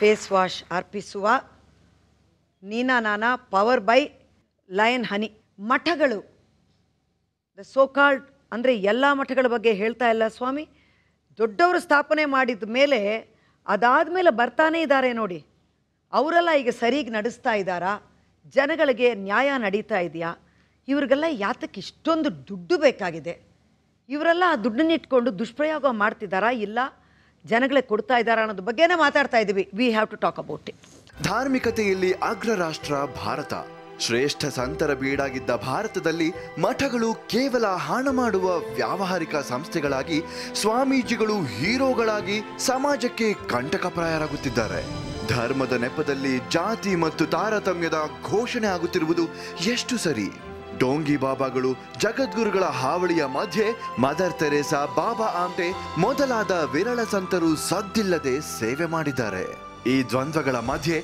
face wash ಅರ್ಪಿಸುವ ನಾನಾ power by lion ಹನಿ ಮಠಗಳು ದ ಸೋಕಾಲ್ಡ್ ಅಂದರೆ ಎಲ್ಲ ಮಠಗಳ ಬಗ್ಗೆ ಹೇಳ್ತಾ ಇಲ್ಲ ಸ್ವಾಮಿ ದೊಡ್ಡವರು ಸ್ಥಾಪನೆ ಮಾಡಿದ ಮೇಲೆ ಅದಾದ ಮೇಲೆ ಬರ್ತಾನೇ ಇದ್ದಾರೆ ನೋಡಿ ಅವರೆಲ್ಲ ಈಗ ಸರಿಗೆ ನಡೆಸ್ತಾ ಇದ್ದಾರಾ ಜನಗಳಿಗೆ ನ್ಯಾಯ ನಡೀತಾ ಇದೆಯಾ ಇವ್ರಿಗೆಲ್ಲ ಯಾತಕ್ಕೆ ಇಷ್ಟೊಂದು ದುಡ್ಡು ಬೇಕಾಗಿದೆ ಇವರೆಲ್ಲ ಆ ದುಡ್ಡನ್ನಿಟ್ಕೊಂಡು ದುಷ್ಪ್ರಯೋಗ ಮಾಡ್ತಿದ್ದಾರಾ ಇಲ್ಲ ಜನಗಳಿಗೆ ಕೊಡ್ತಾ ಇದ್ದಾರೆ ಅನ್ನೋದ್ರ ಬಗ್ಗೆನೇ ಮಾತಾಡ್ತಾ ಇದೀವಿ we have to talk about it ಧಾರ್ಮಿಕತೆಯಲ್ಲಿ ಅಗ್ರ ರಾಷ್ಟ್ರ ಭಾರತ ಶ್ರೇಷ್ಠ ಸಂತರ ಬೀಡಾಗಿದ್ದ ಭಾರತದಲ್ಲಿ ಮಠಗಳು ಕೇವಲ ಹಣ ಮಾಡುವ ವ್ಯಾವಹಾರಿಕ ಸಂಸ್ಥೆಗಳಾಗಿ ಸ್ವಾಮೀಜಿಗಳು ಹೀರೋಗಳಾಗಿ ಸಮಾಜಕ್ಕೆ ಕಂಟಕಪ್ರಾಯರಾಗುತ್ತಿದ್ದಾರೆ ಧರ್ಮದ ನೆಪದಲ್ಲಿ ಜಾತಿ ಮತ್ತು ತಾರತಮ್ಯದ ಘೋಷಣೆ ಆಗುತ್ತಿರುವುದು ಎಷ್ಟು ಸರಿ ಡೋಂಗಿ ಬಾಬಾಗಳು ಜಗದ್ಗುರುಗಳ ಹಾವಳಿಯ ಮಧ್ಯೆ ಮದರ್ ತೆರೇಸಾ ಬಾಬಾ ಆಮ್ಟೆ ಮೊದಲಾದ ವಿರಳ ಸಂತರು ಸದ್ದಿಲ್ಲದೆ ಸೇವೆ ಮಾಡಿದ್ದಾರೆ ಈ ದ್ವಂದ್ವಗಳ ಮಧ್ಯೆ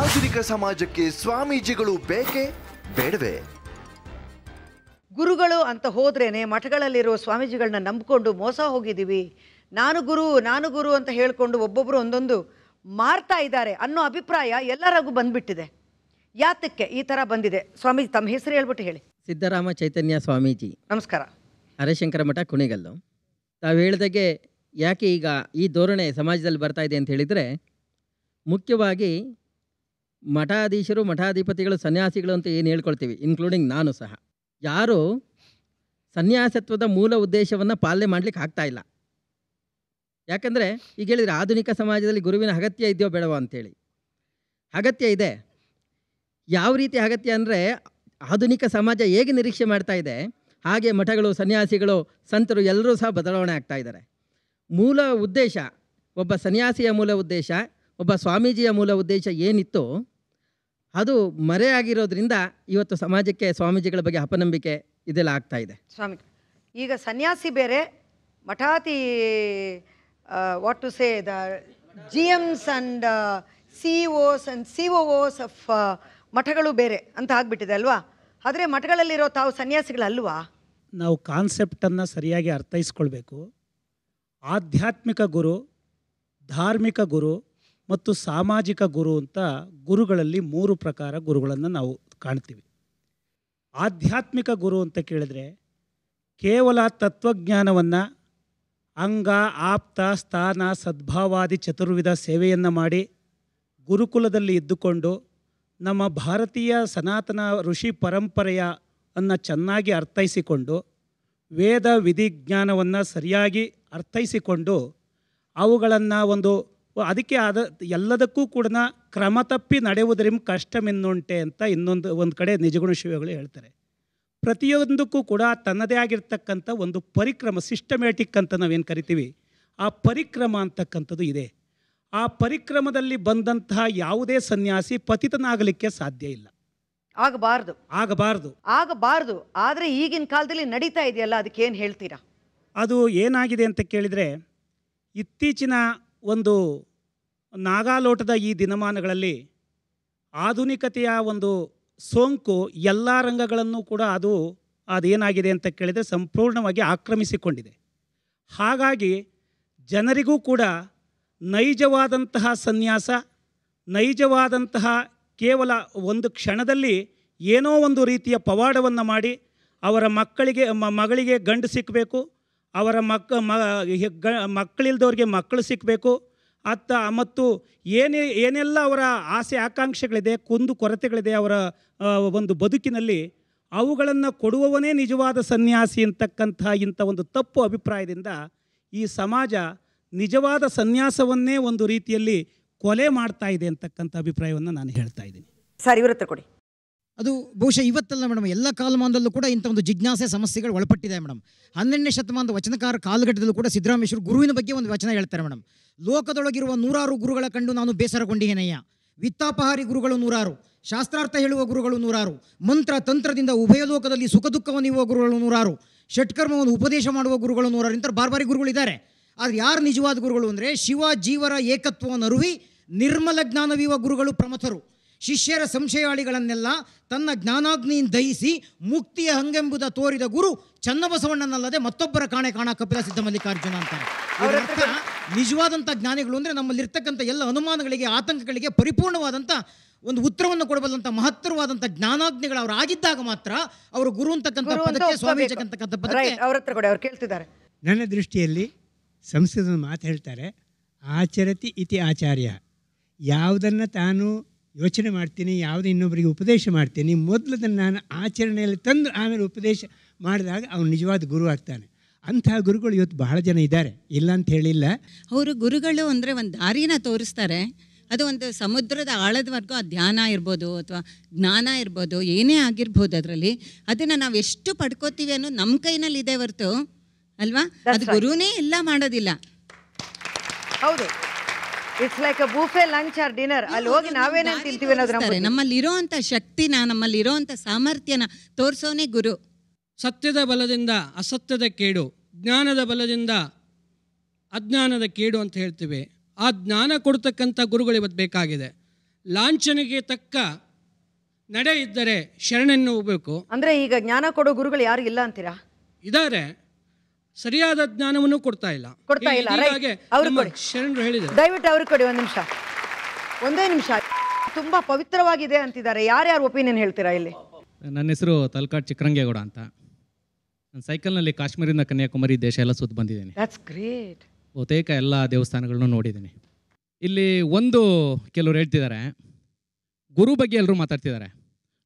ಆಧುನಿಕ ಸಮಾಜಕ್ಕೆ ಸ್ವಾಮೀಜಿಗಳು ಬೇಕೇ ಬೇಡವೆ ಗುರುಗಳು ಅಂತ ಹೋದ್ರೇನೆ ಮಠಗಳಲ್ಲಿರುವ ಸ್ವಾಮೀಜಿಗಳನ್ನ ನಂಬಿಕೊಂಡು ಮೋಸ ಹೋಗಿದ್ದೀವಿ ನಾನು ಗುರು ನಾನು ಗುರು ಅಂತ ಹೇಳಿಕೊಂಡು ಒಬ್ಬೊಬ್ಬರು ಒಂದೊಂದು ಮಾರ್ತಾ ಇದ್ದಾರೆ ಅನ್ನೋ ಅಭಿಪ್ರಾಯ ಎಲ್ಲರಿಗೂ ಬಂದ್ಬಿಟ್ಟಿದೆ ಯಾತಕ್ಕೆ ಈ ಥರ ಬಂದಿದೆ ಸ್ವಾಮೀಜಿ ತಮ್ಮ ಹೆಸರು ಹೇಳ್ಬಿಟ್ಟು ಹೇಳಿ ಸಿದ್ದರಾಮ ಚೈತನ್ಯ ಸ್ವಾಮೀಜಿ ನಮಸ್ಕಾರ ಹರಿಶಂಕರ ಮಠ ಕುಣಿಗಲ್ಲು ತಾವು ಹೇಳಿದಾಗೆ ಯಾಕೆ ಈಗ ಈ ಧೋರಣೆ ಸಮಾಜದಲ್ಲಿ ಬರ್ತಾ ಇದೆ ಅಂತ ಹೇಳಿದರೆ ಮುಖ್ಯವಾಗಿ ಮಠಾಧೀಶರು ಮಠಾಧಿಪತಿಗಳು ಸನ್ಯಾಸಿಗಳು ಅಂತ ಏನು ಹೇಳ್ಕೊಳ್ತೀವಿ ಇನ್ಕ್ಲೂಡಿಂಗ್ ನಾನು ಸಹ ಯಾರು ಸನ್ಯಾಸತ್ವದ ಮೂಲ ಉದ್ದೇಶವನ್ನು ಪಾಲನೆ ಮಾಡಲಿಕ್ಕೆ ಆಗ್ತಾ ಇಲ್ಲ ಯಾಕಂದರೆ ಈಗ ಹೇಳಿದರೆ ಆಧುನಿಕ ಸಮಾಜದಲ್ಲಿ ಗುರುವಿನ ಅಗತ್ಯ ಇದೆಯೋ ಬೇಡವೋ ಅಂಥೇಳಿ ಅಗತ್ಯ ಇದೆ ಯಾವ ರೀತಿ ಅಗತ್ಯ ಅಂದರೆ ಆಧುನಿಕ ಸಮಾಜ ಹೇಗೆ ನಿರೀಕ್ಷೆ ಮಾಡ್ತಾ ಇದೆ ಹಾಗೆ ಮಠಗಳು ಸನ್ಯಾಸಿಗಳು ಸಂತರು ಎಲ್ಲರೂ ಸಹ ಬದಲಾವಣೆ ಆಗ್ತಾ ಇದ್ದಾರೆ ಮೂಲ ಉದ್ದೇಶ ಒಬ್ಬ ಸನ್ಯಾಸಿಯ ಮೂಲ ಉದ್ದೇಶ ಒಬ್ಬ ಸ್ವಾಮೀಜಿಯ ಮೂಲ ಉದ್ದೇಶ ಏನಿತ್ತು ಅದು ಆಗಿರೋದ್ರಿಂದ ಇವತ್ತು ಸಮಾಜಕ್ಕೆ ಸ್ವಾಮೀಜಿಗಳ ಬಗ್ಗೆ ಅಪನಂಬಿಕೆ ಇದೆಲ್ಲ ಆಗ್ತಾ ಇದೆ ಸ್ವಾಮಿ ಈಗ ಸನ್ಯಾಸಿ ಬೇರೆ ಮಠಾತಿ what to say the G Ms and C Os and C Os of ಮಠಗಳು ಬೇರೆ ಅಂತ ಆಗಿಬಿಟ್ಟಿದೆ ಅಲ್ವಾ ಆದರೆ ಮಠಗಳಲ್ಲಿರೋ ತಾವು ಸನ್ಯಾಸಿಗಳಲ್ವಾ ನಾವು ಕಾನ್ಸೆಪ್ಟನ್ನು ಸರಿಯಾಗಿ ಅರ್ಥೈಸ್ಕೊಳ್ಬೇಕು ಆಧ್ಯಾತ್ಮಿಕ ಗುರು ಧಾರ್ಮಿಕ ಗುರು ಮತ್ತು ಸಾಮಾಜಿಕ ಗುರು ಅಂತ ಗುರುಗಳಲ್ಲಿ ಮೂರು ಪ್ರಕಾರ ಗುರುಗಳನ್ನು ನಾವು ಕಾಣ್ತೀವಿ ಆಧ್ಯಾತ್ಮಿಕ ಗುರು ಅಂತ ಕೇಳಿದ್ರೆ ಕೇವಲ ತತ್ವಜ್ಞಾನವನ್ನು ಅಂಗ ಆಪ್ತ ಸ್ಥಾನ ಸದ್ಭಾವಾದಿ ಚತುರ್ವಿಧ ಸೇವೆಯನ್ನು ಮಾಡಿ ಗುರುಕುಲದಲ್ಲಿ ಇದ್ದುಕೊಂಡು ನಮ್ಮ ಭಾರತೀಯ ಸನಾತನ ಋಷಿ ಪರಂಪರೆಯ ಅನ್ನು ಚೆನ್ನಾಗಿ ಅರ್ಥೈಸಿಕೊಂಡು ವೇದ ವಿಧಿಜ್ಞಾನವನ್ನು ಸರಿಯಾಗಿ ಅರ್ಥೈಸಿಕೊಂಡು ಅವುಗಳನ್ನು ಒಂದು ಅದಕ್ಕೆ ಆದ ಎಲ್ಲದಕ್ಕೂ ಕೂಡ ಕ್ರಮ ತಪ್ಪಿ ನಡೆಯುವುದರಿಂದ ಕಷ್ಟಮೆನ್ನುಂಟೆ ಅಂತ ಇನ್ನೊಂದು ಒಂದು ಕಡೆ ನಿಜಗುಣ ಶಿವಗಳು ಹೇಳ್ತಾರೆ ಪ್ರತಿಯೊಂದಕ್ಕೂ ಕೂಡ ತನ್ನದೇ ಆಗಿರ್ತಕ್ಕಂಥ ಒಂದು ಪರಿಕ್ರಮ ಸಿಸ್ಟಮ್ಯಾಟಿಕ್ ಅಂತ ನಾವೇನು ಕರಿತೀವಿ ಆ ಪರಿಕ್ರಮ ಅಂತಕ್ಕಂಥದ್ದು ಇದೆ ಆ ಪರಿಕ್ರಮದಲ್ಲಿ ಬಂದಂತಹ ಯಾವುದೇ ಸನ್ಯಾಸಿ ಪತಿತನಾಗಲಿಕ್ಕೆ ಸಾಧ್ಯ ಇಲ್ಲ ಆಗಬಾರ್ದು ಆಗಬಾರ್ದು ಆಗಬಾರದು ಆದರೆ ಈಗಿನ ಕಾಲದಲ್ಲಿ ನಡೀತಾ ಇದೆಯಲ್ಲ ಅದಕ್ಕೆ ಏನು ಹೇಳ್ತೀರಾ ಅದು ಏನಾಗಿದೆ ಅಂತ ಕೇಳಿದರೆ ಇತ್ತೀಚಿನ ಒಂದು ನಾಗಾಲೋಟದ ಈ ದಿನಮಾನಗಳಲ್ಲಿ ಆಧುನಿಕತೆಯ ಒಂದು ಸೋಂಕು ಎಲ್ಲ ರಂಗಗಳನ್ನು ಕೂಡ ಅದು ಅದೇನಾಗಿದೆ ಅಂತ ಕೇಳಿದರೆ ಸಂಪೂರ್ಣವಾಗಿ ಆಕ್ರಮಿಸಿಕೊಂಡಿದೆ ಹಾಗಾಗಿ ಜನರಿಗೂ ಕೂಡ ನೈಜವಾದಂತಹ ಸನ್ಯಾಸ ನೈಜವಾದಂತಹ ಕೇವಲ ಒಂದು ಕ್ಷಣದಲ್ಲಿ ಏನೋ ಒಂದು ರೀತಿಯ ಪವಾಡವನ್ನು ಮಾಡಿ ಅವರ ಮಕ್ಕಳಿಗೆ ಮಗಳಿಗೆ ಗಂಡು ಸಿಕ್ಕಬೇಕು ಅವರ ಮಕ್ಕ ಮಕ್ಕಳಿಲ್ದವ್ರಿಗೆ ಮಕ್ಕಳು ಸಿಕ್ಕಬೇಕು ಅತ್ತ ಮತ್ತು ಏನೇ ಏನೆಲ್ಲ ಅವರ ಆಸೆ ಆಕಾಂಕ್ಷೆಗಳಿದೆ ಕುಂದು ಕೊರತೆಗಳಿದೆ ಅವರ ಒಂದು ಬದುಕಿನಲ್ಲಿ ಅವುಗಳನ್ನು ಕೊಡುವವನೇ ನಿಜವಾದ ಸನ್ಯಾಸಿ ಅಂತಕ್ಕಂಥ ಇಂಥ ಒಂದು ತಪ್ಪು ಅಭಿಪ್ರಾಯದಿಂದ ಈ ಸಮಾಜ ನಿಜವಾದ ಸನ್ಯಾಸವನ್ನೇ ಒಂದು ರೀತಿಯಲ್ಲಿ ಕೊಲೆ ಮಾಡ್ತಾ ಇದೆ ಅಂತಕ್ಕಂಥ ಅಭಿಪ್ರಾಯವನ್ನು ನಾನು ಹೇಳ್ತಾ ಇದ್ದೀನಿ ಸರ್ ಇವರತ್ರ ಕೊಡಿ ಅದು ಬಹುಶಃ ಇವತ್ತಲ್ಲ ಮೇಡಮ್ ಎಲ್ಲ ಕಾಲಮಾನದಲ್ಲೂ ಕೂಡ ಇಂಥ ಒಂದು ಜಿಜ್ಞಾಸೆ ಸಮಸ್ಯೆಗಳು ಒಳಪಟ್ಟಿದೆ ಮೇಡಮ್ ಹನ್ನೆರಡನೇ ಶತಮಾನದ ವಚನಕಾರ ಕಾಲಘಟ್ಟದಲ್ಲೂ ಕೂಡ ಸಿದ್ದರಾಮೇಶ್ವರ ಗುರುವಿನ ಬಗ್ಗೆ ಒಂದು ವಚನ ಹೇಳ್ತಾರೆ ಮೇಡಮ್ ಲೋಕದೊಳಗಿರುವ ನೂರಾರು ಗುರುಗಳ ಕಂಡು ನಾನು ಬೇಸರಗೊಂಡಿದ್ದೇನೆಯ ವಿತ್ತಾಪಹಾರಿ ಗುರುಗಳು ನೂರಾರು ಶಾಸ್ತ್ರಾರ್ಥ ಹೇಳುವ ಗುರುಗಳು ನೂರಾರು ಮಂತ್ರ ತಂತ್ರದಿಂದ ಉಭಯ ಲೋಕದಲ್ಲಿ ಸುಖ ದುಃಖವನ್ನು ಇರುವ ಗುರುಗಳು ನೂರಾರು ಷಟ್ಕರ್ಮವನ್ನು ಉಪದೇಶ ಮಾಡುವ ಗುರುಗಳು ನೂರಾರು ಇಂಥ ಬಾರ್ಬಾರಿ ಗುರುಗಳಿದ್ದಾರೆ ಆದರೆ ಯಾರು ನಿಜವಾದ ಗುರುಗಳು ಅಂದರೆ ಶಿವ ಜೀವರ ಏಕತ್ವ ನರುವಿ ನಿರ್ಮಲ ಜ್ಞಾನವೀವ ಗುರುಗಳು ಪ್ರಮುಖರು ಶಿಷ್ಯರ ಸಂಶಯಾಳಿಗಳನ್ನೆಲ್ಲ ತನ್ನ ಜ್ಞಾನಾಗ್ನಿಯಿಂದ ದಹಿಸಿ ಮುಕ್ತಿಯ ಹಂಗೆಂಬುದ ತೋರಿದ ಗುರು ಚನ್ನಬಸವಣ್ಣನಲ್ಲದೆ ಮತ್ತೊಬ್ಬರ ಕಾಣೆ ಕಾಣ ಕಪಿಲ ಸಿದ್ಧಮಲ್ಲಿಕಾರ್ಜುನ ಅಂತಾರೆ ಅರ್ಥ ನಿಜವಾದಂಥ ಜ್ಞಾನಿಗಳು ಅಂದರೆ ನಮ್ಮಲ್ಲಿರ್ತಕ್ಕಂಥ ಎಲ್ಲ ಅನುಮಾನಗಳಿಗೆ ಆತಂಕಗಳಿಗೆ ಪರಿಪೂರ್ಣವಾದಂಥ ಒಂದು ಉತ್ತರವನ್ನು ಕೊಡಬಲ್ಲಂಥ ಮಹತ್ತರವಾದಂಥ ಜ್ಞಾನಾಗ್ನಿಗಳು ಅವರು ಆಗಿದ್ದಾಗ ಮಾತ್ರ ಅವರು ಗುರು ಅಂತಕ್ಕಂಥ ಪದಕ್ಕೆ ಪದಕ್ಕೆ ಅವರ ಹತ್ರ ಅವ್ರು ಕೇಳ್ತಿದ್ದಾರೆ ನನ್ನ ದೃಷ್ಟಿಯಲ್ಲಿ ಸಂಸ್ಕೃತದ ಮಾತು ಹೇಳ್ತಾರೆ ಆಚರತಿ ಇತಿ ಆಚಾರ್ಯ ಯಾವುದನ್ನು ತಾನು ಯೋಚನೆ ಮಾಡ್ತೀನಿ ಯಾವುದು ಇನ್ನೊಬ್ಬರಿಗೆ ಉಪದೇಶ ಮಾಡ್ತೀನಿ ಮೊದಲದನ್ನು ನಾನು ಆಚರಣೆಯಲ್ಲಿ ತಂದು ಆಮೇಲೆ ಉಪದೇಶ ಮಾಡಿದಾಗ ಅವನು ನಿಜವಾದ ಗುರು ಆಗ್ತಾನೆ ಅಂತಹ ಗುರುಗಳು ಇವತ್ತು ಬಹಳ ಜನ ಇದ್ದಾರೆ ಇಲ್ಲ ಅಂತ ಹೇಳಿಲ್ಲ ಅವರು ಗುರುಗಳು ಅಂದರೆ ಒಂದು ದಾರಿನ ತೋರಿಸ್ತಾರೆ ಅದು ಒಂದು ಸಮುದ್ರದ ಆಳದವರೆಗೂ ಆ ಧ್ಯಾನ ಇರ್ಬೋದು ಅಥವಾ ಜ್ಞಾನ ಇರ್ಬೋದು ಏನೇ ಆಗಿರ್ಬೋದು ಅದರಲ್ಲಿ ಅದನ್ನು ನಾವು ಎಷ್ಟು ಪಡ್ಕೋತೀವಿ ಅನ್ನೋ ನಮ್ಮ ಕೈನಲ್ಲಿ ಇದೆ ಹೊರತು ಅಲ್ವಾ ಅದು ಗುರುನೇ ಎಲ್ಲ ಮಾಡೋದಿಲ್ಲ ಹೌದು it's like a buffet lunch or dinner ಅಲ್ಲಿ ಹೋಗಿ ನಾವೇನೇ ತಿಂತೀವಿ ಅನ್ನೋದ್ರ ನಮ್ಮಲ್ಲಿ ಇರೋಂಥ ಶಕ್ತಿನ ನಮ್ಮಲ್ಲಿ ಇರೋಂಥ ಸಾಮರ್ಥ್ಯನ ತೋರಿಸೋನೇ ಗುರು ಸತ್ಯದ ಬಲದಿಂದ ಅಸತ್ಯದ ಕೇಡು ಜ್ಞಾನದ ಬಲದಿಂದ ಅಜ್ಞಾನದ ಕೇಡು ಅಂತ ಹೇಳ್ತೀವಿ ಆ ಜ್ಞಾನ ಕೊಡ್ತಕ್ಕಂಥ ಗುರುಗಳು ಇವತ್ತು ಬೇಕಾಗಿದೆ ಲಾಂಛನಿಗೆ ತಕ್ಕ ನಡೆ ಇದ್ದರೆ ಶರಣನ್ನು ಹೋಗ್ಬೇಕು ಅಂದ್ರೆ ಈಗ ಜ್ಞಾನ ಕೊಡೋ ಗುರುಗಳು ಯಾರು ಇಲ್ಲ ಅಂತೀರಾ ಇದ್ದಾರೆ ಸರಿಯಾದ ಜ್ಞಾನವನ್ನು ಕೊಡ್ತಾ ಇಲ್ಲ ಕೊಡ್ತಾ ಇಲ್ಲ ಶರಣರು ಹೇಳಿದರು ದಯವಿಟ್ಟು ಅವ್ರಿಗೆ ಕೊಡಿ ಒಂದು ನಿಮಿಷ ಒಂದೇ ನಿಮಿಷ ತುಂಬಾ ಪವಿತ್ರವಾಗಿದೆ ಅಂತಿದ್ದಾರೆ ಯಾರ್ಯಾರು ಒಪಿನಿಯನ್ ಹೇಳ್ತೀರಾ ಇಲ್ಲಿ ನನ್ನ ಹೆಸರು ತಲ್ಕಾಡ್ ಚಿಕ್ಕರಂಗೇಗೌಡ ಅಂತ ನಾನು ಸೈಕಲ್ನಲ್ಲಿ ಕಾಶ್ಮೀರಿಂದ ಕನ್ಯಾಕುಮಾರಿ ದೇಶ ಎಲ್ಲ ಸುತ್ತ ಬಂದಿದ್ದೀನಿ ಬಹುತೇಕ ಎಲ್ಲ ದೇವಸ್ಥಾನಗಳನ್ನು ನೋಡಿದ್ದೀನಿ ಇಲ್ಲಿ ಒಂದು ಕೆಲವರು ಹೇಳ್ತಿದ್ದಾರೆ ಗುರು ಬಗ್ಗೆ ಎಲ್ಲರೂ ಮಾತಾಡ್ತಿದ್ದಾರೆ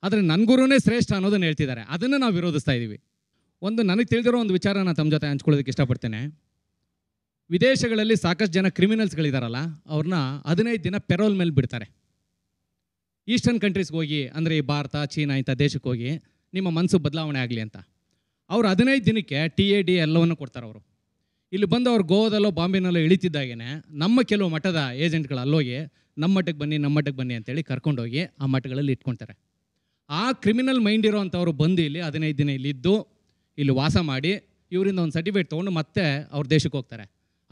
ಆದರೆ ನನ್ನ ಗುರುನೇ ಶ್ರೇಷ್ಠ ಅನ್ನೋದನ್ನು ಹೇಳ್ತಿದ್ದಾರೆ ಅದನ್ನು ನಾವು ವಿರೋಧಿಸ್ತಾ ಇದ್ದೀವಿ ಒಂದು ನನಗೆ ತಿಳಿದಿರೋ ಒಂದು ವಿಚಾರ ನಾನು ತಮ್ಮ ಜೊತೆ ಹಂಚ್ಕೊಳ್ಳೋದಕ್ಕೆ ಇಷ್ಟಪಡ್ತೇನೆ ವಿದೇಶಗಳಲ್ಲಿ ಸಾಕಷ್ಟು ಜನ ಕ್ರಿಮಿನಲ್ಸ್ಗಳಿದಾರಲ್ಲ ಅವ್ರನ್ನ ಹದಿನೈದು ದಿನ ಪೆರೋಲ್ ಮೇಲೆ ಬಿಡ್ತಾರೆ ಈಸ್ಟರ್ನ್ ಕಂಟ್ರೀಸ್ಗೆ ಹೋಗಿ ಅಂದರೆ ಈ ಭಾರತ ಚೀನಾ ಇಂಥ ದೇಶಕ್ಕೆ ಹೋಗಿ ನಿಮ್ಮ ಮನಸ್ಸು ಬದಲಾವಣೆ ಆಗಲಿ ಅಂತ ಅವ್ರು ಹದಿನೈದು ದಿನಕ್ಕೆ ಟಿ ಎ ಡಿ ಎಲ್ಲವನ್ನು ಕೊಡ್ತಾರೆ ಅವರು ಇಲ್ಲಿ ಬಂದು ಅವ್ರು ಗೋವಾದಲ್ಲೋ ಬಾಂಬೆನಲ್ಲೋ ಇಳಿತಿದ್ದಾಗೇ ನಮ್ಮ ಕೆಲವು ಮಠದ ಏಜೆಂಟ್ಗಳು ಅಲ್ಲೋಗಿ ನಮ್ಮ ಮಠಕ್ಕೆ ಬನ್ನಿ ನಮ್ಮ ಮಠಕ್ಕೆ ಬನ್ನಿ ಅಂತೇಳಿ ಕರ್ಕೊಂಡೋಗಿ ಆ ಮಠಗಳಲ್ಲಿ ಇಟ್ಕೊಳ್ತಾರೆ ಆ ಕ್ರಿಮಿನಲ್ ಮೈಂಡ್ ಇರೋವಂಥವ್ರು ಬಂದು ಇಲ್ಲಿ ಹದಿನೈದು ದಿನ ಇಲ್ಲಿದ್ದು ಇಲ್ಲಿ ವಾಸ ಮಾಡಿ ಇವರಿಂದ ಒಂದು ಸರ್ಟಿಫಿಕೇಟ್ ತೊಗೊಂಡು ಮತ್ತೆ ಅವ್ರ ದೇಶಕ್ಕೆ ಹೋಗ್ತಾರೆ